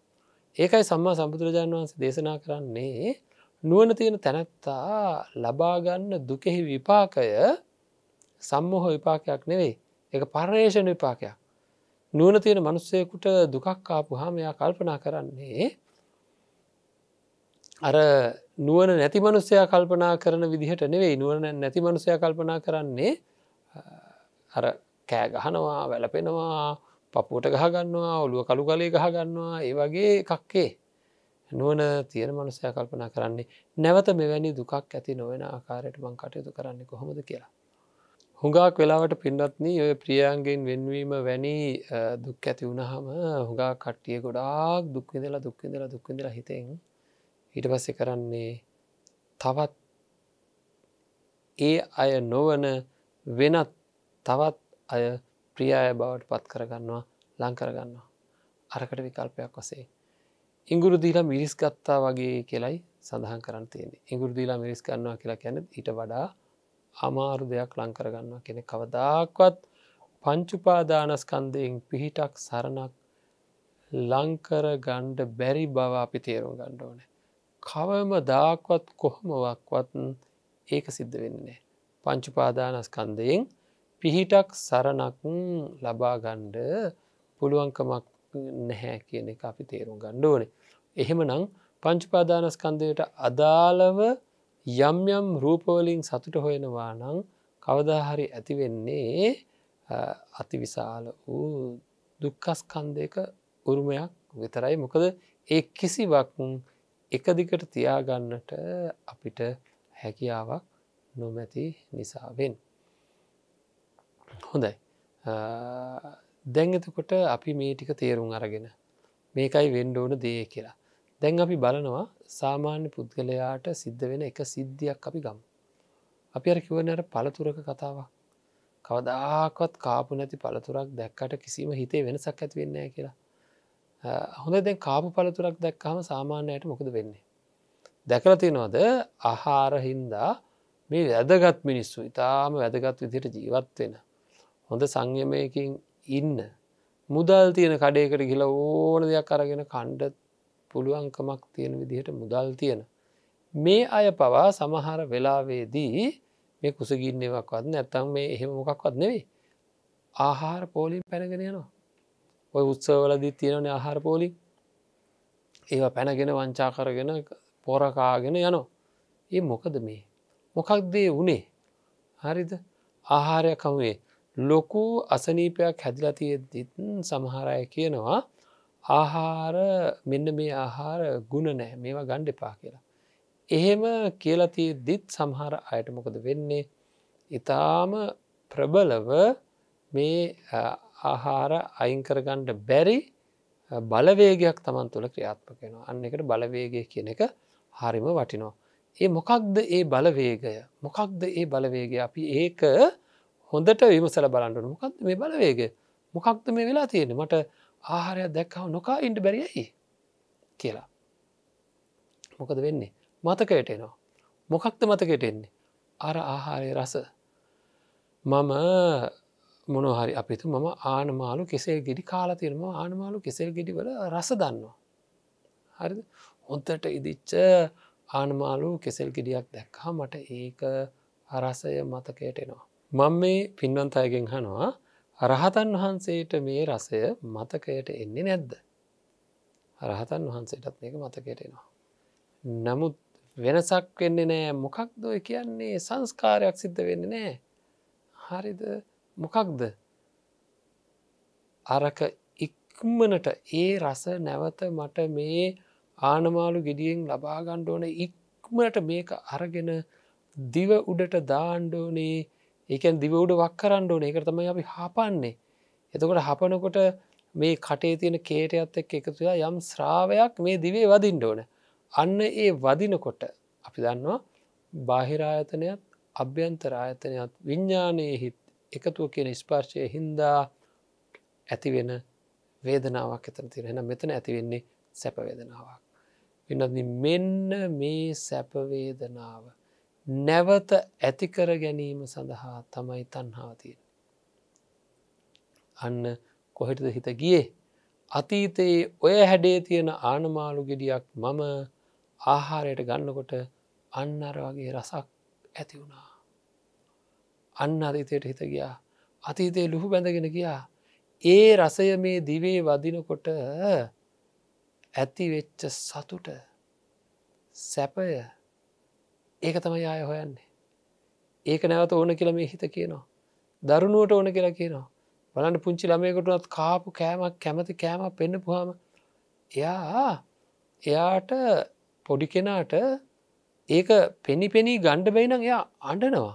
ඒකයි සම්මා සම්බුදුරජාණන් වහන්සේ දේශනා කරන්නේ නුවන තියෙන තැනැත්තා ලබාගන්න දුකෙහි විපාකය සම්මොහ විපාකයක් නෙවෙයි එක පර්යේෂණ විපාකයක්. නුවන තියෙන මනුස්සයකුට දුකක් ආපු හා මෙයා කල්පනා කරන්නේ අර නුවන නැති මනුස්සයා කල්පනා කරන විදිහට නෙවෙයි නුවන නැති මනුසය කල්පනා කරන්නේ අර කෑ ගහනවා වැලපෙනවා පපුට ගහගන්නවා ඔලුව කළු කලේ ගහගන්නවා ඒ වගේ එකක්කේ නුවන තියෙන මනුසය කල්පනා කරන්නේ නැවත මෙවැනි දුකක් ඇති නොවෙන ආකාරයට මං කටයුතු කරන්නේ කොහොමද කියලා හුඟක් වෙලාවට පින්වත්නී ඔය ප්‍රියන්ගෙන් වෙන්වීම වැනි දුක් ඇති වුණහම හුඟා කට්ටිය ගොඩාක් දුක්විදලා දුක්විදලා දුක්විදලා හිතෙන් ඊට පස්සෙ කරන්නේ තවත් ඒ අය නොවන වෙනත් තවත් අය ප්‍රියය බවට පත් කරගන්නවා ලංකරගන්නවා අරකට විකල්පයක් වසේ ඉංගුරු දීලා මිරිස් ගත්තා වගේ කෙලයි සඳහන් කරන්න තියෙන ඉංගුරු දීලා මිරිස් ගන්නවා කියලා කැන ඊට වඩා අමාරු දෙයක් ලංකරගන්නවා කෙනෙ කවදාක්වත් පංචුපාදානස්කන්දයෙන් පිහිටක් සරණක් ලංකර ගණ්ඩ බැරි බව අපි තේරුම් ගණ්ඩ ඕන. කවම දාක්වත් කොහොමවක්වත් ඒක සිද්ධ වෙන්නේ. පංචුපාදානස්කන්දයෙන් පිහිටක් සරණක් ලබාගණ්ඩ පුළුවන්කමක් නැහැ කියන එක අපි තේරුම් ගණ්ඩ ඕනේ. එහෙම නම් පංචුපාදානස්කන්දයට අදාළව යම් යම් රූපවලින් සතුට හොයෙනවා නම් කවදාහරි ඇතිවෙන්නේ අතිවිශාල වූ දුක්කස්කන්දයක උරුමයක් විතරයි මොකද ඒ කිසිවක්මුන් එකදිකට තියාගන්නට අපිට හැකියාවක් නොමැති නිසාවෙන්. හොඳයි දැංගතකොට අපි මේ ටික තේරුම් අරගෙන මේකයි වෙන්ඩෝන දේ කියලා. දැන් අපි බලනවා සාමාන්‍ය පුද්ගලයාට සිද්ධ වෙන එක සිද්ධියක් අපි ගම්. අපි අර කිවනට පළතුරක කතාවක් කවදාකොත් කාපු නැති පළතුරක් දැක්කට කිසිම හිතේ වෙනසක් ඇති වෙන්නේ කියලා හොඳ දැන් කාපු පළතුරක් දැක්කාම සාමාන්‍යයට මොකද වෙන්නේ. දැකලතිනොද අහාරහින්දා මේ වැදගත් මිනිස්සු ඉතාම වැදගත් විදිට ජීවත්වෙන. හොඳ සංයමයකින් ඉන්න මුදල් තියෙන කඩයකට ගිල ඕන දෙයක් අරගෙන කණ්ඩත් පුළුවන්කමක් තියෙන විදිහට මුදල් තියෙන. මේ අය පවා සමහර වෙලාවේදී මේ කුසගින්නවක්වත් නැත්තම් මේ එහෙම මොකක්වත් නෙවෙයි. ආහාර පෝලිම් පැනගෙනයනවා. ඔය උත්සවලදී තියෙනන ආහාර පෝලිම් ඒවා පැනගෙන වංචා කරගෙන පොරකාගෙන යනෝ. ඒ මොකද මේ. මොකක්දේ වනේ හරිද ආහාරයක් කමුවේ ලොකු අසනීපයක් හැදිලතියෙද්දිත් සමහරය කියනවා ආහාර මෙන්න මේ ආහාර ගුණ නෑ මේවා ගණ්ඩ එපා කියලා. එහෙම කියලතිය දිත් සමහර අයට මොකද වෙන්නේ ඉතාම ප්‍රබලව මේ ආහාර අයිංකරගණ්ඩ බැරි බලවේගයක් තමන් තුළ ක්‍රියාත්මකෙනවා අන්න එකට බලවේගය කියන එක හරිම වටිනවා. ඒ මොකක්ද ඒ බලවේගය මොකක්ද ඒ බලවේගය අපි ඒක හොඳට විමසල බලන්නුමකක්ද මේ බලවේගය මොකක්ද මේ වෙලා තියෙන මට ආහාරයක් දැක්කව නොකා ඉන්ඩ බැරියයි කියලා මොකද වෙන්නේ මතකයට එනවා මොකක්ද මතකයට එන්නේ අර ආහාරය රස මම මොනහරි අපිතු මම ආනමාලු කෙසේ ගෙඩි කාලතිරම ආනමාලු කෙසෙල් ගෙඩිවල රස දන්නවා හරි හොන්තට ඉදිච්ච ආනමාලු කෙසෙල් ගෙඩියක් දැක්කා මට ඒක අරසය මතකයට එනවා මං මේ පින්වන්තයගෙන් හනවා රහතන් වහන්සේට මේ රසය මතකයට එන්නේ නැද්ද. රහතන් වහන්සේටත් මේක මතකයටෙනවා. නමුත් වෙනසක් වෙන්නේ නෑ මොකක් දො කියන්නේ සංස්කාරයක් සිද්ධ වෙන්න නෑ. හරිද මොකක්ද අරක ඉක්මනට ඒ රස නැවත මට මේ ආනමාලු ගෙඩියෙන් ලබාගණ්ඩ ඕන ඉක්මනට මේක අරගෙන දිව උඩට දාණ්ඩෝනේ ඒකන් දිවුඩ වක් කරන්න ඕන ඒක තමයි අපි හපන්නේ එතකොට හපනකොට මේ කටේ තියෙන කේටයත් එක් එකතුයා යම් ශ්‍රාවයක් මේ දිවේ වදින්ට ඕන අන්න ඒ වදිනකොට අපි දන්නවා බාහිරායතනයත් අභ්‍යන්තරායතනයත් විඤ්ඥානයහිත් එකතුව කියන ස්පර්ශය හින්දා ඇතිවෙන වේදනාවක් එතන තිරෙන මෙතන ඇතිවෙන්නේ සැපවේදනාවක්. වෙනද මෙන්න මේ සැපවේදනාව නැවත ඇතිකර ගැනීම සඳහා තමයි තන්හාතියෙන්. අන්න කොහෙටද හිත ගියේ අතීතයේ ඔය හැඩේ තියෙන ආනමාලු ගෙඩියක් මම ආහාරයට ගන්නකොට අන්න අර වගේ රසක් ඇති වුණා. අන්න අතීතයට හිත ගියා අතීතයේ ලුහු බැඳගෙන ගියා ඒ රසය මේ දිවේ වදිනකොට ඇතිවෙච්ච සතුට සැපය ඒක තමයි ආය හොයන්නේ ඒක නැවත ඕන කියලා මේ හිත කියනවා දරුණුවට ඕන කියලා කියනවා බලන්න පුංචි ළමයකොටත් කාපු කෑමක් කැමති කෑමක් පෙන්න පුහම එයා එයාට පොඩි කෙනාට ඒක පෙනි පෙනී ගණ්ඩ බැයිනම් එයා අඩනවා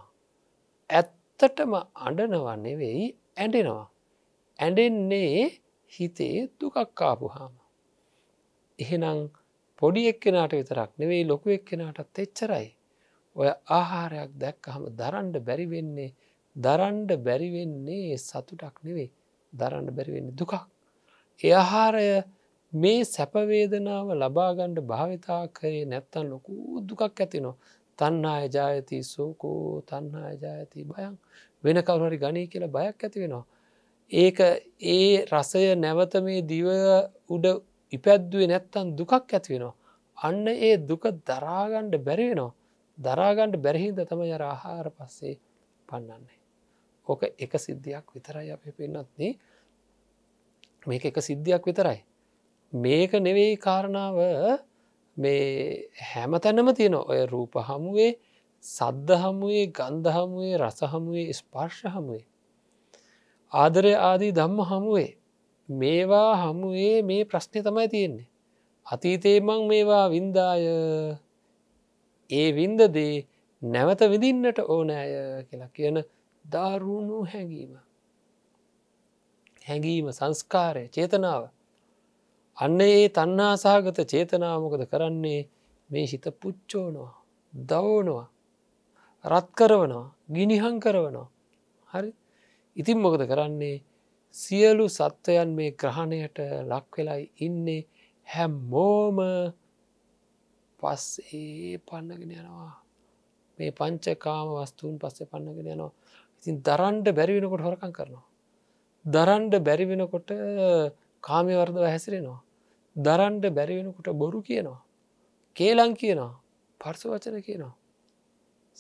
ඇත්තටම අඩනවන්නේ වෙයි ඇඩෙනවා ඇඩෙන්නේ හිතේ දුකක්කාපුහාම එහෙනම් පොඩි එක්කෙනට විතරක් නෙවෙයි ලොකු එක්කෙනටත් එච්චරයි ඔය ආහාරයක් දැක්කහම දරන්ඩ බැරිවෙන්නේ දරන්ඩ බැරිවෙන්නේ සතුටක් නෙවේ දරන්න බැරිවෙන්න දුකක්. එ අහාරය මේ සැපවේදනාව ලබාගණ්ඩ භාවිතා කරේ නැත්තන් ලොකු දුකක් ඇතිනවා. තන්නාය ජායති සෝකෝ තන්නාය ජායති බයන් වෙන කවුහරි ගනී කියලා බයක් ඇති වෙනවා. ඒක ඒ රසය නැවත මේ දිව උඩ ඉපැද්දුවේ නැත්තන් දුකක් ඇතිවෙනවා. අන්න ඒ දුක දරාගණ්ඩ බැරිවෙනවා. දරාගණ්ඩ බැරිහිද තම ය රාහාර පස්සේ පන්නන්නේ. ඕක එක සිද්ධියක් විතරයි අප පෙන්නත්න මේක එක සිද්ධියක් විතරයි. මේක නෙවෙයි කාරණාව මේ හැම තැනම තියෙන ඔය රූප හමුවේ සද්ධ හමුවේ ගන්ධ හමුවේ රස හමුවේ ස්පර්ශ හමුවේ. ආදරය ආදී දම්ම හමුවේ මේවා හමුවේ මේ ප්‍රශ්නය තමයි තියෙන්නේ. අතීතේමං මේවා වින්දාය ඒ වින්දදී නැවත විදින්නට ඕනෑය කියලා කියන දරුණු හැඟීම. හැඟීම සංස්කාරය චේතනාව. අන්න ඒ තන්නාසාගත චේතනාමකද කරන්නේ මේ හිත පුච්චෝනවා දවෝනවා රත්කරවනවා ගිනිහං කරවනවා හරි ඉතින් මොකද කරන්නේ සියලු සත්වයන් මේ ග්‍රහණයට ලක්වෙලයි ඉන්නේ හැම්මෝම පස්සේ පන්නගෙන යනවා මේ පංචකාම වස්තුූන් පස්සේ පන්නගෙන යනවා ඉතින් දරන්ඩ බැරිවෙනකොට හොරකං කරනවා. දරන්ඩ බැරිවෙනකොට කාමිවර්දව හැසිරෙනවා. දරන්ඩ බැරිවෙනකොට බොරු කියනවා. කේලං කියනවා පර්ස වචන කියනවා.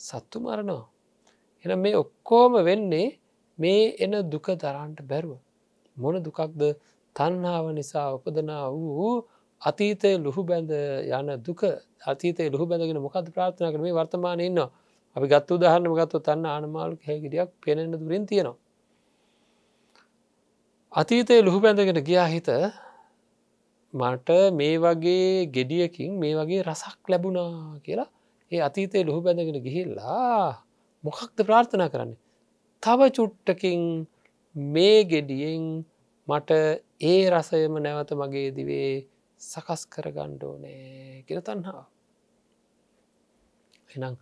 සත්තු මරණවා. එන මේ ඔක්කෝම වෙන්නේ මේ එන දුක දරන්ට බැරුව. මොන දුකක්ද තන්නාව නිසා උපදනා වූ අතීතය ලොහු බැඳ යන දුක අතීතය ලොහු බැඳගෙන මොකද ප්‍රාථනා කරේ වර්තමාන ඉන්නවා අපි ගත්තු දහන්නම ගත්තු තන්න ආනමාලු හැකිරියක් පෙනෙන්න දුරින් තියෙනවා. අතීතය ලොහු බැඳගෙන ගියා හිත මට මේ වගේ ගෙඩියකින් මේ වගේ රසක් ලැබුණා කියලා ඒ අතීතය ලොහු බැඳගෙන ගිහිල්ලා මොකක්ද ප්‍රාර්ථනා කරන්නේ තව චුට්ටකින් මේ ගෙඩියෙන් මට ඒ රසයම නැවත මගේ දිවේ සකස් කර ගණ්ඩෝනෑ කියෙන තන්හා. එනම්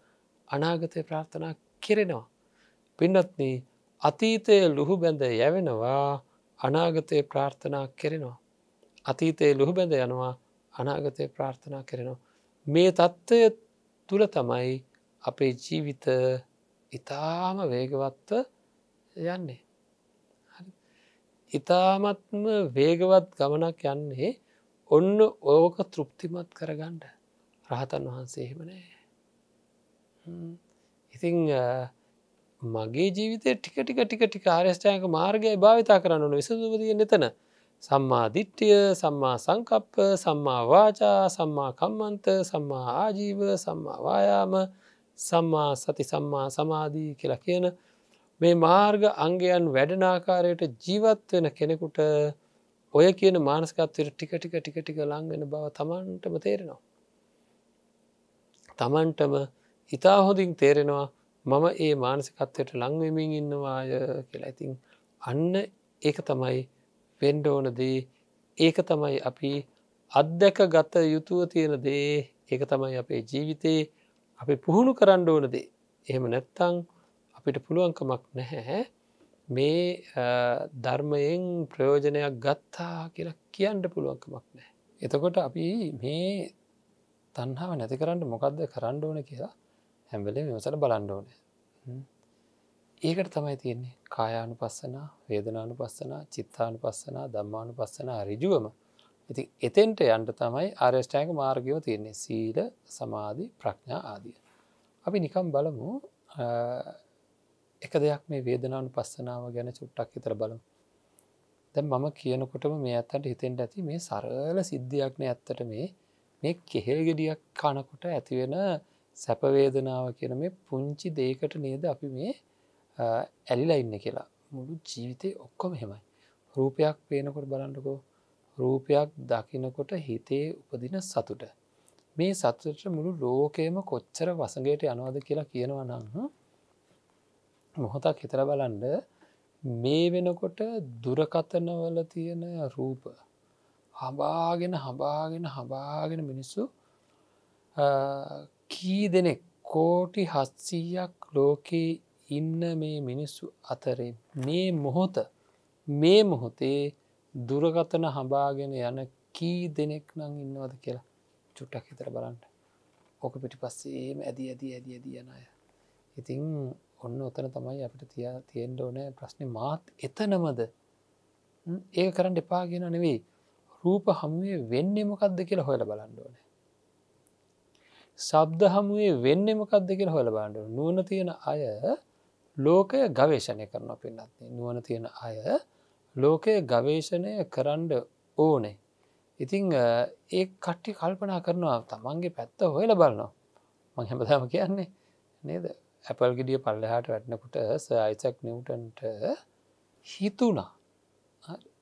අනාගතය ප්‍රාර්ථනා කෙරෙනවා. පින්නත්න අතීතය ලුහු බැඳ යැවෙනවා අනාගතය ප්‍රාර්ථනා කෙරෙනවා. අතීතයේ ලුහු බැඳ යනවා අනාගතය ප්‍රාර්ථනා කරනවා. මේ තත්ත්වය තුළ තමයි අපේ ජීවිත ඉතාම වේගවත්ව යන්නේ. ඉතාමත්ම වේගවත් ගමනක් යන්නේ ඔන්න ඕක තෘප්තිමත් කරගණ්ඩ රහතන් වහන්සේ එහෙමනෑ ඉතිං මගේ ජීවිත ටික ටික ටික ටික ආරස්ටයක මාර්ගය භාවිතා කරන්න විසඳපතිය නෙතන සම්මා දිට්ටිය සම්මා සංකප්ප සම්මා වාචා සම්මා කම්මන්ත සම්මා ආජීව සම්මා වායාම සම්මා සති සම්මා සමාධී කියලා කියන මේ මාර්ග අංගයන් වැඩනාකාරයට ජීවත් වෙන කෙනෙකුට ඔය කියන මානස්කත්වයට ටික ටික ටික ටික ලංවෙන බව තමන්ටම තේරෙනවා. තමන්ටම ඉතා හොඳින් තේරෙනවා මම ඒ මානසිකත්වයට ලංවෙමින් ඉන්නවාය කියලා ඉතින් අන්න ඒක තමයි වෙන්ඩෝනදී ඒක තමයි අපි අත්දැක ගත යුතුව තියෙන දේ ඒක තමයි අපේ ජීවිතයේ අපි පුහුණු කරන්න ඕනදේ එහෙම නැත්තං අපිට පුළුවන්කමක් නැහැ මේ ධර්මයෙන් ප්‍රයෝජනයක් ගත්තා කියලා කියන්න පුළුවන්කමක් නෑ. එතකොට අපි මේ තන්හාාව නැති කරන්න මොකක්ද කරන්න ඕන කියලා හැම්බලේ මෙමසට බලන්න ඕන. ඒකට තමයි තියන්නේ කායානු පස්සනා වේදනානු පස්සනා චිත්තානු පස්සනා දම්මානු පස්සනා රිජුවම ඉති එතෙන්ට යන්ට තමයි ආර්ෂ්ටෑක මාර්ගයෝ තියන්නේ සීල සමාධී ප්‍රඥා ආදිය. අපි නිකම් බලමු එක දෙයක් මේ වේදනාවනු පස්සනාව ගැන චුට්ටක් හිතර බලමු දැ මම කියනකොටම මේ ඇත්තට හිතෙන්ට ඇති මේ සරල සිද්ධියක්න ඇත්තට මේ මේ කෙහෙල් ගෙඩියක් කනකොට ඇතිවෙන සැපවේදනාව කියන මේ පුංචි දේකට නේද අපි මේ ඇලිලා ඉන්න කියලා මුළු ජීවිතය ඔක්කොම හෙමයි රූපයක් පේනකොට බලන්නකෝ රූපයක් දකිනකොට හිතේ උපදින සතුට මේ සතුට මුළු ලෝකයම කොච්චර වසගේට යනවාද කියලා කියනවා නංහ මොහොතක් හිතර බලන්ඩ මේ වෙනකොට දුරකතනවල තියෙන රූප හබාගෙන හබාගෙන හබාගෙන මිනිස්සු කී දෙනෙක් කෝටි හත්සීයක් ලෝකයේ ඉන්න මේ මිනිස්සු අතරේ මේ මොහොත මේ මොහොතේ දුරගතන හබාගෙන යන කී දෙනෙක් නං ඉන්නවද කියලා චුට්ටක් හිතර බලන්න ඕක පිටි පස්සේම ඇදි ඇදි ඇදි ඇදියන අය ඉතිං ඔන්න ඔතන තමයි අපිට තිය තියෙන්ඩ ඕනෑ ප්‍රශ්නය මාත් එතනමද ඒ කරන්න එපා කියෙන නෙවෙයි රූප හමුවේ වෙන්නේ මොකක්ද කියලා හොල බලන්ඩෝන සබ්ද හමුවේ වෙන්න මොකක්ද කියලා හොල බාන්ඩ නුවන තියෙන අය ලෝකය ගවේශණය කරන පින්නත්න්නේ නුවන තියෙන අය ලෝකය ගවේශණය කරන්න ඕනේ ඉතිං ඒ කට්ටි කල්පනා කරනවා තමන්ගේ පැත්ත හොයල බලනවා මං හැමදාම කියන්නේ නේද ඇපල් ගෙඩිය පල්ලහට වැටනකුට සයිසක් නිවටන්ට හිතුනා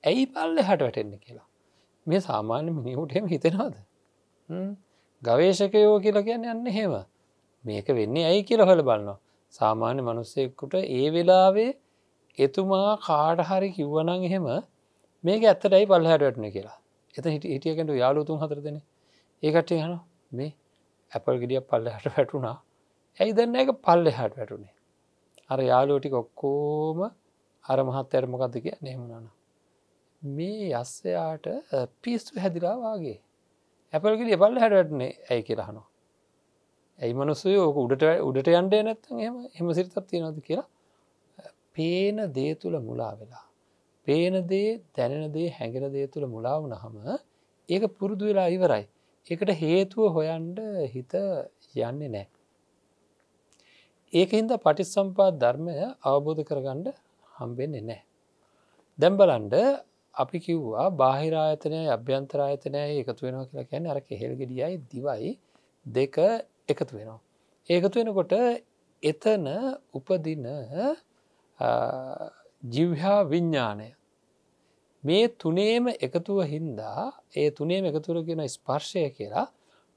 ඇයි පල්ල හට වැටෙන්න කියලා මේ සාමාන්‍ය මිනිහුටම හිතෙනවාද ගවේශකයෝ කියලා කියන්න යන්න හෙම මේක වෙන්නේ ඇයි කියලා හල බලන්නවා සාමාන්‍ය මනුස්සෙක්කුට ඒ වෙලාවේ එතුමා කාට හරි කිව්වනං එහෙම මේක ඇත්තටයි පල්ලහට වැටන කියලා එත හිට හිටියකට යාලුතුන් හතර දෙන ඒකට යන මේ ඇපල් ගෙඩිය පල්ලහට වැටුණා ඇයි දන්න එක පල්ලෙ හට වැටුනේ අර යාලෝටික ඔක්කෝම අර මහත් ඇරමකක්ද කිය නේමුණන මේ අස්සයාට පිස්සු හැදිලාවාගේ ඇපල්ගිට එපල්ල හැට වැටනේ ඇයි කියලාහනවා ඇයි මනුස්සය ඕක උඩට උඩට යන්ඩේ නැත්තන් එම එම සිරිතත් තියෙනද කියලා පේන දේ තුළ මුලා වෙලා පේන දේ දැනෙන දේ හැඟෙන දේ තුළ මුලා වුණහම ඒක පුරුදු වෙලා ඉවරයි එකට හේතුව හොයන්ඩ හිත යන්නේ නෑ ඒක හින්ද පටිස්සම්පා ධර්මය අවබෝධ කරගණ්ඩ හම්බෙන් එනෑ. දැම්බලන්ඩ අපි කිව්වා බාහිරායතනය අභ්‍යන්තරායතනය එකතු වෙනවා කියලා කියැන අර කෙහෙල් ගෙඩියයි දිවයි දෙක එකතු වෙනවා. ඒකතු වෙනකොට එතන උපදින ජිව්හා විඤ්ඥානය මේ තුනේම එකතුව හින්දා ඒ තුනේම එකතුර කියෙන ස්පර්ශය කියලා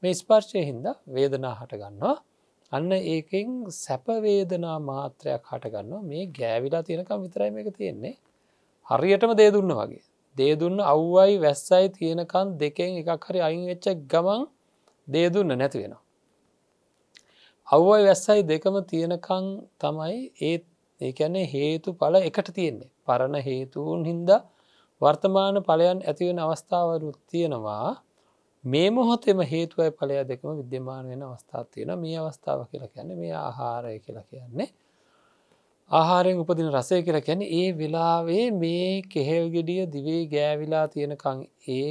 මේ ස්පර්ශය හින්දා වේදනා හටගන්නවා අන්න ඒකෙන් සැපවේදනා මාත්‍රයක් හටගන්නවා මේ ගෑවිලා තියෙනකම් විතරයි එක තියෙන්නේ හරියටම දේදුන්න වගේ දේදුන්න අව්වයි වැස්සයි තියෙනකන් දෙකෙන් එකක් හරි අයින් වෙච්ච ගමන් දේදුන්න නැති වෙනවා අව්වයි වැස්සයි දෙකම තියෙනකං තමයි ඒත් ඒකැන්නේ හේතු පල එකට තියෙන්නේ පරණ හේතුවන් හින්දා වර්තමාන පලයන් ඇතිවෙන අවස්ථාවරුත් තියෙනවා මේ මොහොතෙම හේතුවයි පලය දෙකම විද්‍යමාන වෙන අවස්ථාත් තියෙන මේ අවස්ථාව කියලා කියන්නේ මේ ආහාරය කියලා කියන්නේ ආහාරයෙන් උපදින රසය කියලා කැන ඒ වෙලාවේ මේ කෙහෙල්ගෙඩිය දිවේ ගෑවිලා තියෙනකං ඒ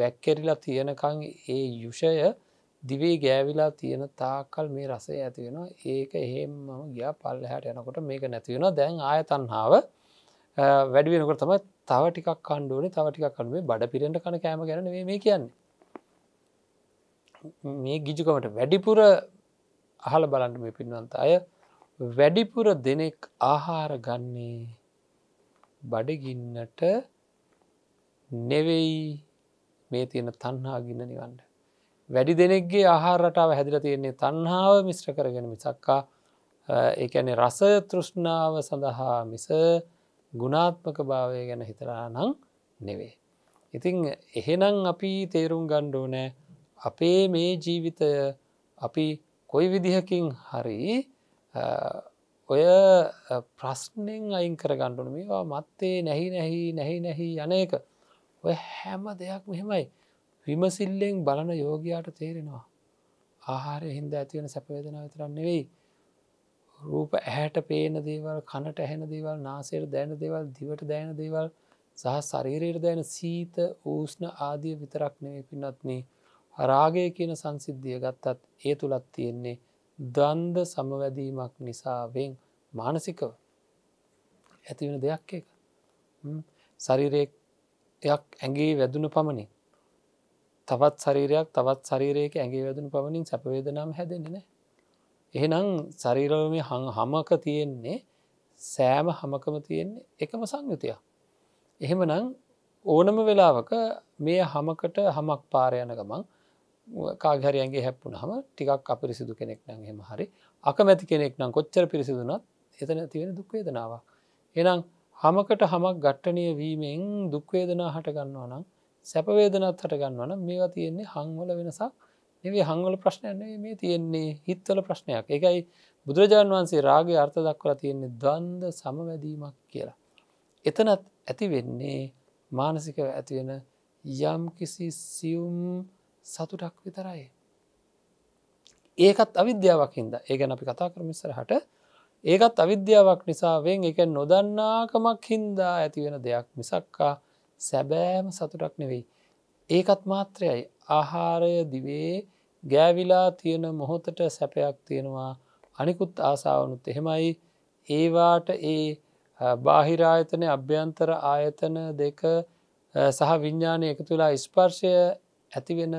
වැක්කෙරිලා තියෙනකං ඒ යුෂය දිවේ ගෑවිලා තියෙන තාකල් මේ රසය ඇතිවෙනවා ඒක එහෙම ගියා පල්ලහට යනකොට මේක නැතිවෙන දැන් ආයතන්හාාව වැඩිවෙනකොට තම තව ටිකක් කණ්ඩුවනේ තව ටිකක් කනුවේ බඩ පිරෙන්ට කන කෑම ගැන මේ කියන්නේ මේ ගිජුකමට වැඩිපුර අහල බලන්ට මේ පින්වන්ත අය වැඩිපුර දෙනෙක් ආහාර ගන්නේ බඩගින්නට නෙවෙයි මේ තියෙන තන්හා ගින්න නිවන්න. වැඩි දෙනෙක්ගේ ආහාරටාව හැදිල තියෙන්නේ තන්හාාව මිශ්‍ර කරගෙන මිසක්කා ඒඇනේ රස තෘෂ්ණාව සඳහා මිස ගුණාත්මක භාවය ගැන හිතරා නම් නෙවේ. ඉතිං එහෙනම් අපි තේරුම් ගණ්ඩෝ නෑ අපේ මේ ජීවිතය අපි කොයි විදිහකින් හරි ඔය ප්‍රශ්නෙන් අයින් කරගණ්ඩුන මේවා මත්තේ නැහි නැහි නැහි නැහි යන එක ඔය හැම දෙයක් මෙහෙමයි විමසිල්ලෙන් බලන යෝගයාට තේරෙනවා ආහාර හින්ද ඇතිවන සැපවේදන විතරන්න වෙයි රූප ඇහැට පේන දේවල් කණට ඇහෙන දේවල් නාසේර දැන දේවල් දිවට දැන දේවල් සහ ශරීරයට දැන සීත ඌෂ්ණ ආදිය විතරක් නෙවෙ පින්නත්න්නේ රාගය කියන සංසිද්ධිය ගත්තත් ඒ තුළත් තියෙන්නේ දන්ද සමවැදීමක් නිසාවෙන් මානසිකව ඇතිවෙන දෙයක් එක ශරිරයක් ඇගේ වැදුණු පමණින් තවත් ශරීරයක් තවත් ශරීරයක ඇගේ වැදුණු පමණින් සැපවේදනම් හැදෙන්නේ නෑ එහෙනම් ශරීරවම හං හමක තියෙන්නේ සෑම හමකම තියෙන්නේ එකම සංයුතිය. එහෙමනම් ඕනම වෙලාවක මේ හමකට හමක් පාරයන ගමන් කාගහරයන්ගේ හැප්පුනහම ටිකක් අපිරිසිදු කෙනෙක් නම් හෙම හරි අකමැති කෙනෙක් නම් කොච්චර පිරිසිදුනත් එතන තිවෙන දුක්වේදනාවක්. එනම් හමකට හමක් ගට්ටනය වීමෙන් දුක්වේදනා හටගන්නවා නම් සැපවේදනත් හටගන්නවන මේවා තියෙන්නේ හංවල වෙනසක් නෙවේ හංවල ප්‍රශ්නයන්නේ මේ තියෙන්නේ හිත්වල ප්‍රශ්නයක් එකයි බුදුරජාණන් වහන්සේ රාගේ අර්ථ දක්වලා තියෙන්නේ දන්ද සමවැදීමක් කියලා. එතනත් ඇති වෙන්නේ මානසික ඇතිවෙන යම් කිසි සියුම් සතුටක් විතරයි. ඒකත් අවිද්‍යාවක් හින්ද ඒ ගැන අපි කතා කරමිස්සර හට ඒකත් අවිද්‍යාවක් නිසාවෙන් එක නොදන්නාකමක් හින්දා ඇතිවෙන දෙයක් මිසක්කා සැබෑම සතුටක් නෙවෙයි. ඒකත් මාත්‍රයයි ආහාරය දිවේ ගෑවිලා තියෙන මොහොතට සැපයක් තියෙනවා අනිකුත් ආසාාවනුත් එහෙමයි ඒවාට ඒ බාහිරායතනය අභ්‍යන්තර ආයතන දෙක සහ විඤ්ඥානය එකතුලා ස්පර්ශය ඇතිවෙන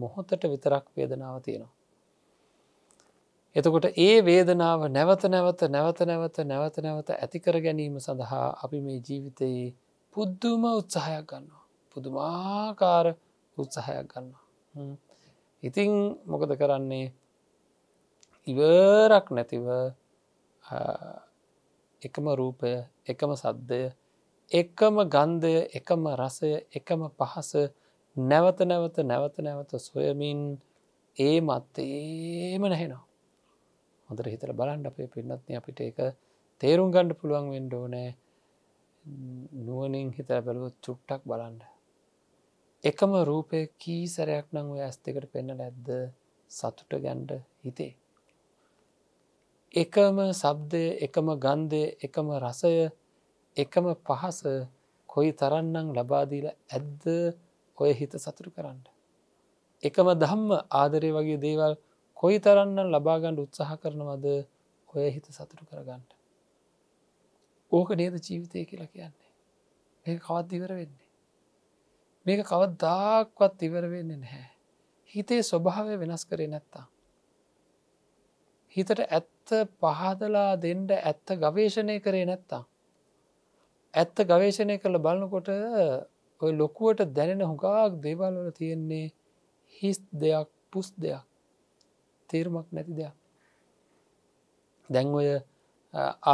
මොහොතට විතරක් වේදනාව තියෙනවා. එතකොට ඒ වේදනාව නැවත නැවත නැවත නැවත නැවත නැවත ඇතිකර ගැනීම සඳහා අපි මේ ජීවිතයේ පුද්දුම උත්සාහයක් ගන්නවා. පුදුමාකාර උත්සාහයක් ගන්නවා. ඉතිං මොකද කරන්නේ ඉවරක් නැතිව එකම රූපය එකම සද්ධය එකම ගන්ධය එකම රසය එකම පහස නැවත නැවත නැවත නැවත සොයමින් ඒ මත්තේම නැහෙනවා. හොඳට හිතර බලන්ඩ අපේ පින්නත්න අපිට එක තේරුම් ගණ්ඩ පුළුවන් වෙන්ඩෝ නෑ නුවනින් හිතර බැලුව චුට්ටක් බලන්ඩ. එකම රූපය කී සැරයක් නං ඔය ඇස් දෙකට පෙන්න නැද්ද සතුට ගැන්ඩ හිතේ. එකම සබ්දය එකම ගන්ධය එකම රසය එකම පහස කොයි තරන්නම් ලබාදීල ඇද්ද ඔය හිත සතුරු කරන්න. එකම දම්ම ආදරය වගේ දේවල් කොයි තරන්න ලබාගණ්ඩ උත්සාහ කරනවද ඔය හිත සතුරු කරගන්නට. ඕක නේද ජීවිතය කියලා කියන්නේ. මේ කවත් ඉවර වෙන්නේ. මේක කවදදාක්වත් ඉවර වෙන්න නැහැ. හිතේ ස්වභාවය වෙනස් කරේ නැත්තා. හිතට ඇත්ත පහදලා දෙන්ඩ ඇත්ත ගවේශණය කරේ නැත්තා. ඇත්ත ගවේශණය කළ බලන්නකොට ඔය ලොකුවට දැනෙන හොගාක් දේවල් වල තියෙන්නේ හිස් දෙයක් පුස් දෙයක් තේරුමක් නැති දෙයක් දැන් ඔය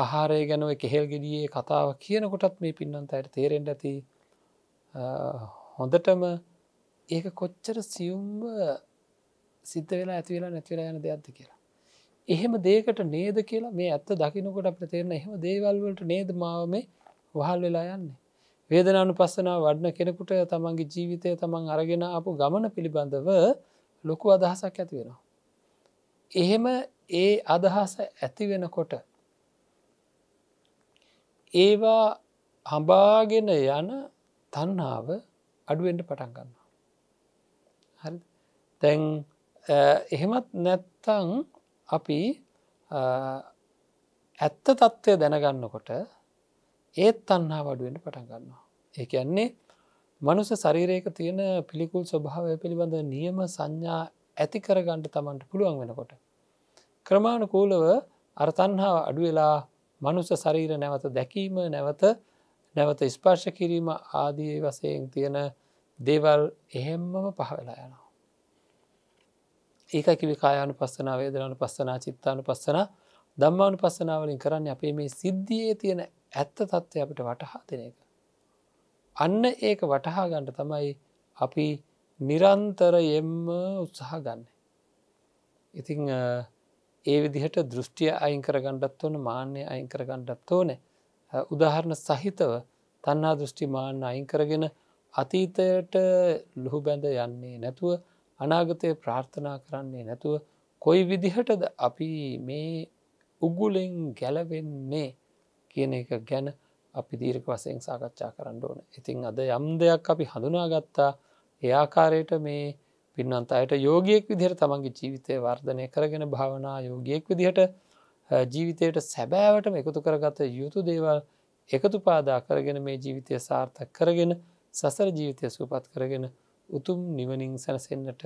ආහාරය ගැනව කෙහෙල් ගෙඩියේ කතාව කියනකොටත් මේ පින්නන්ත අයට තේරෙන්ට ඇති හොඳටම ඒක කොච්චර සියුම්ව සිත වෙලා ඇතිවෙලා නැතිවලා යන දෙයක්ද කියලා. එහෙම දේකට නේද කියලා මේ ඇත්ත දකිනකොට අපට තේරෙන එහෙම දේවල්වලට නේද මාව මේ වහල් වෙලා යන්නේ. වේදන අනුපස්සනාව වඩන කෙනෙකුට තමන්ගේ ජීවිතය තමන් අරගෙන අපපු ගමන පිළිබඳව ලොකු අදහසක් ඇති වෙනවා. එහෙම ඒ අදහස ඇති වෙනකොට ඒවා හඹාගෙන යන තන්නාව අඩුවෙන්ට පටන් ගන්නවා. හරි තැන් එහෙමත් නැත්තං අපි ඇත්ත තත්ත්වය දැනගන්නකොට ඒත් තන්නා වඩුවෙන්ට පටන් ගන්නවා. ඒ ඇන්නේ මනුස සරීරයක තියෙන පිළිකුල් ස්වභාවය පිළිබඳ නියම සංඥා ඇති කරගන්නට තමන්ට පුළුවන් වෙනකොට. ක්‍රමාණුකූලව අර්තන්හාව අඩුවෙලා මනුස සරීර නැවත දැකීම නැවත නැවත ස්පර්ශ කිරීම ආදී වසයෙන් තියෙන දේවල් එහෙම්මම පහවෙලා යනවා. ඒක කිවි කායානු පස්සන වේදරනු පස්සනා චිත්තානු පස්සන දම්මානු පස්සනාවලින් කරන්න අපේ මේ සිද්ධියේ තියෙන ඇත්ත තත්ත්වය අපිට වටහා දෙන එක. අන්න ඒක වටහා ගණ්ඩ තමයි අපි නිරන්තරයෙන්ම උත්සාහ ගන්න. ඉතිං ඒ විදිහට දෘෂ්ටිය අයින් කරගණ්ඩත් වන මාන්‍ය අයින් කරගණ්ඩත් ඕන උදාහරණ සහිතව තන්නා දෘෂ්ටි මාන්න අයින් කරගෙන අතීතයට ලොහු බැඳ යන්නේ නැතුව අනාගතය ප්‍රාර්ථනා කරන්නේ නැතුව කොයි විදිහටද අපි මේ උගුලෙන් ගැලවෙන්නේ කියන එක ගැන අපි දීර්ක වසයෙන් සාකච්ඡා කරන්න ඕන. ඉතින් අද යම් දෙයක් අපි හඳුනාගත්තා එයාකාරයට මේ පින්නන්ත අයට යෝගයෙක් විදිහට තමන්ගේ ජීවිතය වර්ධනය කරගෙන භාවනා යෝගයෙක් විදිහට ජීවිතයට සැබෑවටම එකතු කරගත යුතු දේවල් එකතු පාදා කරගෙන මේ ජීවිතය සාර්ථක කරගෙන සසර ජීවිතය සූපත් කරගෙන උතුම් නිවනින් සැනසෙන්න්නට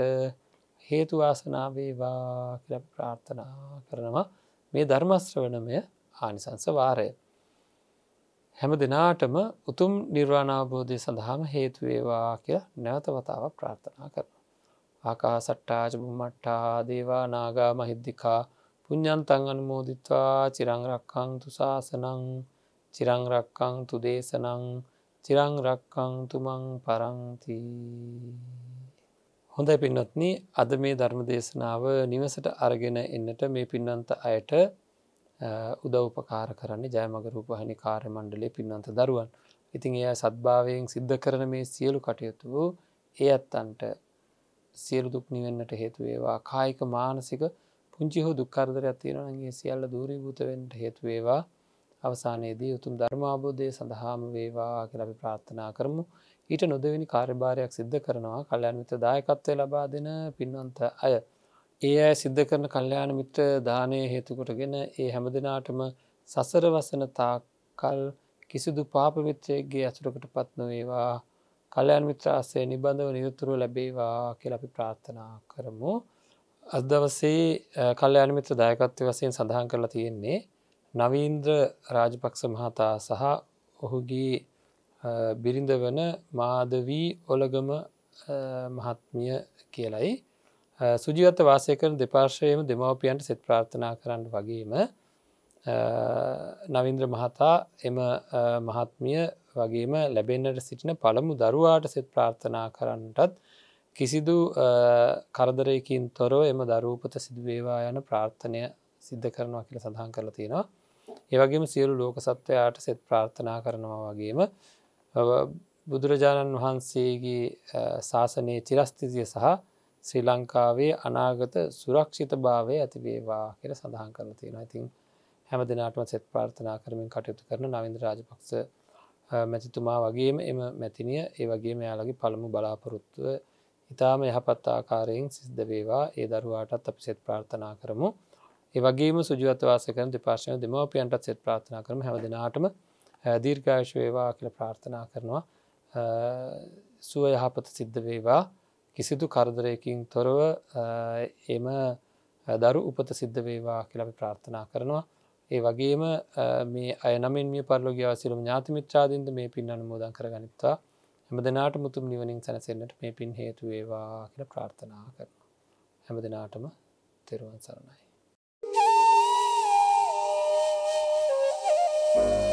හේතුවාසනාවේවා කියල ප්‍රාර්ථනා කරනවා මේ ධර්මස්ත්‍රවනමය ආනිසංසවාරය. හැම දෙනාටම උතුම් නිර්වාණාබෝධය සඳහාම හේතුවේවා කිය නැවතවතාවක් ප්‍රාර්ථනා කරන. ආකා සට්ටාජබුම්මට්ටා දේවා නාගා මහිද්දිකා පුඤ්ඥන්තං අනුමෝදිත්වා චිරංරක්කං තුසාසනං චිරංරක්කං තුදේශනං චිරංරක්කං තුමං පරංති. හොඳයි පින්නත්න අද මේ ධර්ම දේශනාව නිවසට අරගෙන එන්නට මේ පින්නන්ත අයට උදව්පකාර කරන්නේ ජයමගරූපහනි කාර්ය මණ්ඩලේ පින්නන්ත දරුවන්. ඉතින් එය සත්භාවයෙන් සිද්ධ කරන මේ සියලු කටයුතු වූ ඒ අත්තන්ට සියලු දුක් නිවෙන්නට හේතුවේවා කායික මානසික පුංචි හෝ දුක්කරදර ඇතිවෙනගේ සියල්ල දූරීභූතවෙන්ට හේතුවේවා අවසානයේදී උතුම් ධර්මාබෝධය සඳහාම වේවා කියලබි ප්‍රාර්ථනා කරමු ඊට නොදවෙනි කාර්භාරයක් සිද්ධ කරනවා කල්යන්විත දායකත්වය ලබා දෙන පින්වන්ත අය. ඒ අය සිද්ධ කරන කල්්‍යයාන මිත්‍ර දානය හේතුකොටගෙන ඒ හැම දෙනාටම සසර වසන තාකල් කිසිදු පාපමිත්‍රයගේ ඇසුරකට පත් නොවේවා කලයන් මිත්‍රාසේ නිබඳව නියුතුරු ලැබේවා කියල අපි ප්‍රාර්ථනා කරමු. අදවසේ කල්්‍යයාන මිත්‍ර දායකත්ව වසයෙන් සඳහන් කරලා තියෙන්නේ. නවීන්ද්‍ර රාජපක්ෂ මහතා සහ ඔහුගේ බිරිඳ වන මාදවී ඔලගම මහත්මිය කියලයි. සුජිවත වාසය කරන දෙපාර්ශයම දෙමවපියන්ට සෙත් ප්‍රාර්ථනා කරන්න වගේම නවින්ද්‍ර මහතා එම මහත්මිය වගේම ලැබෙන්න්නට සිටින පළමු දරුවාට සෙත් ප්‍රාර්ථනා කරන්නටත් කිසිදු කරදරයකින් තොරෝ එම දරූපත සිදුවේවා යන ප්‍රාර්ථනය සිද්ධ කරනවා කියල සඳහන් කරලා තියෙනවා. ඒවගේම සියලු ලෝක සත්වයාට සෙත් ප්‍රාර්ථනා කරනවා වගේම බුදුරජාණන් වහන්සේගේ ශාසනයේ චිරස්තිතිය සහ ශ්‍රී ලංකාවේ අනාගත සුරක්ෂිත භාවය ඇතිවේවා කියර සඳහන් කරන තියෙන ඉතින් හැම දෙනාටම සෙත් ප්‍රාර්ථනා කරමින් කටයුතු කරන නවින්ද රාජපක්ෂ මැතිතුමා වගේම එම මැතිනිය ඒ වගේ මෙයාලගේ පළමු බලාපොරොත්තුව ඉතාම යහපත් ආකාරයෙන් සිද්ධ වේවා ඒ දරුවාටත් අපි සෙත් ප්‍රාර්ථනා කරමු ඒවගේම සුජුවත්වාසකන දෙපාශන දෙමෝපියන්ටත් සෙත් ප්‍රාථනා කරම හැම දෙනාටම දීර්ඝාශ වේවා කියල ප්‍රාර්ථනා කරනවා සුව යහපත සිද්ධ වේවා කිසිදු කරදරයකින් තොරව එම දරු උපත සිද්ධ වේවා කියලම ප්‍රාර්ථනා කරනවා. ඒ වගේම මේ අයනමින් මේ පරලෝගයා සිලුම් ඥාතිමිත්‍රාදීන්ද මේ පින් අනුමෝදන් කර ගනිත්වා හැම දෙනාට මුතුම් නිවනින් සැනසෙන්න්නට මේ පින් හේතුවේවා කියල ප්‍රාර්ථනා කරන. හැම දෙනාටම තෙරුවන් සරණයි. Thank you.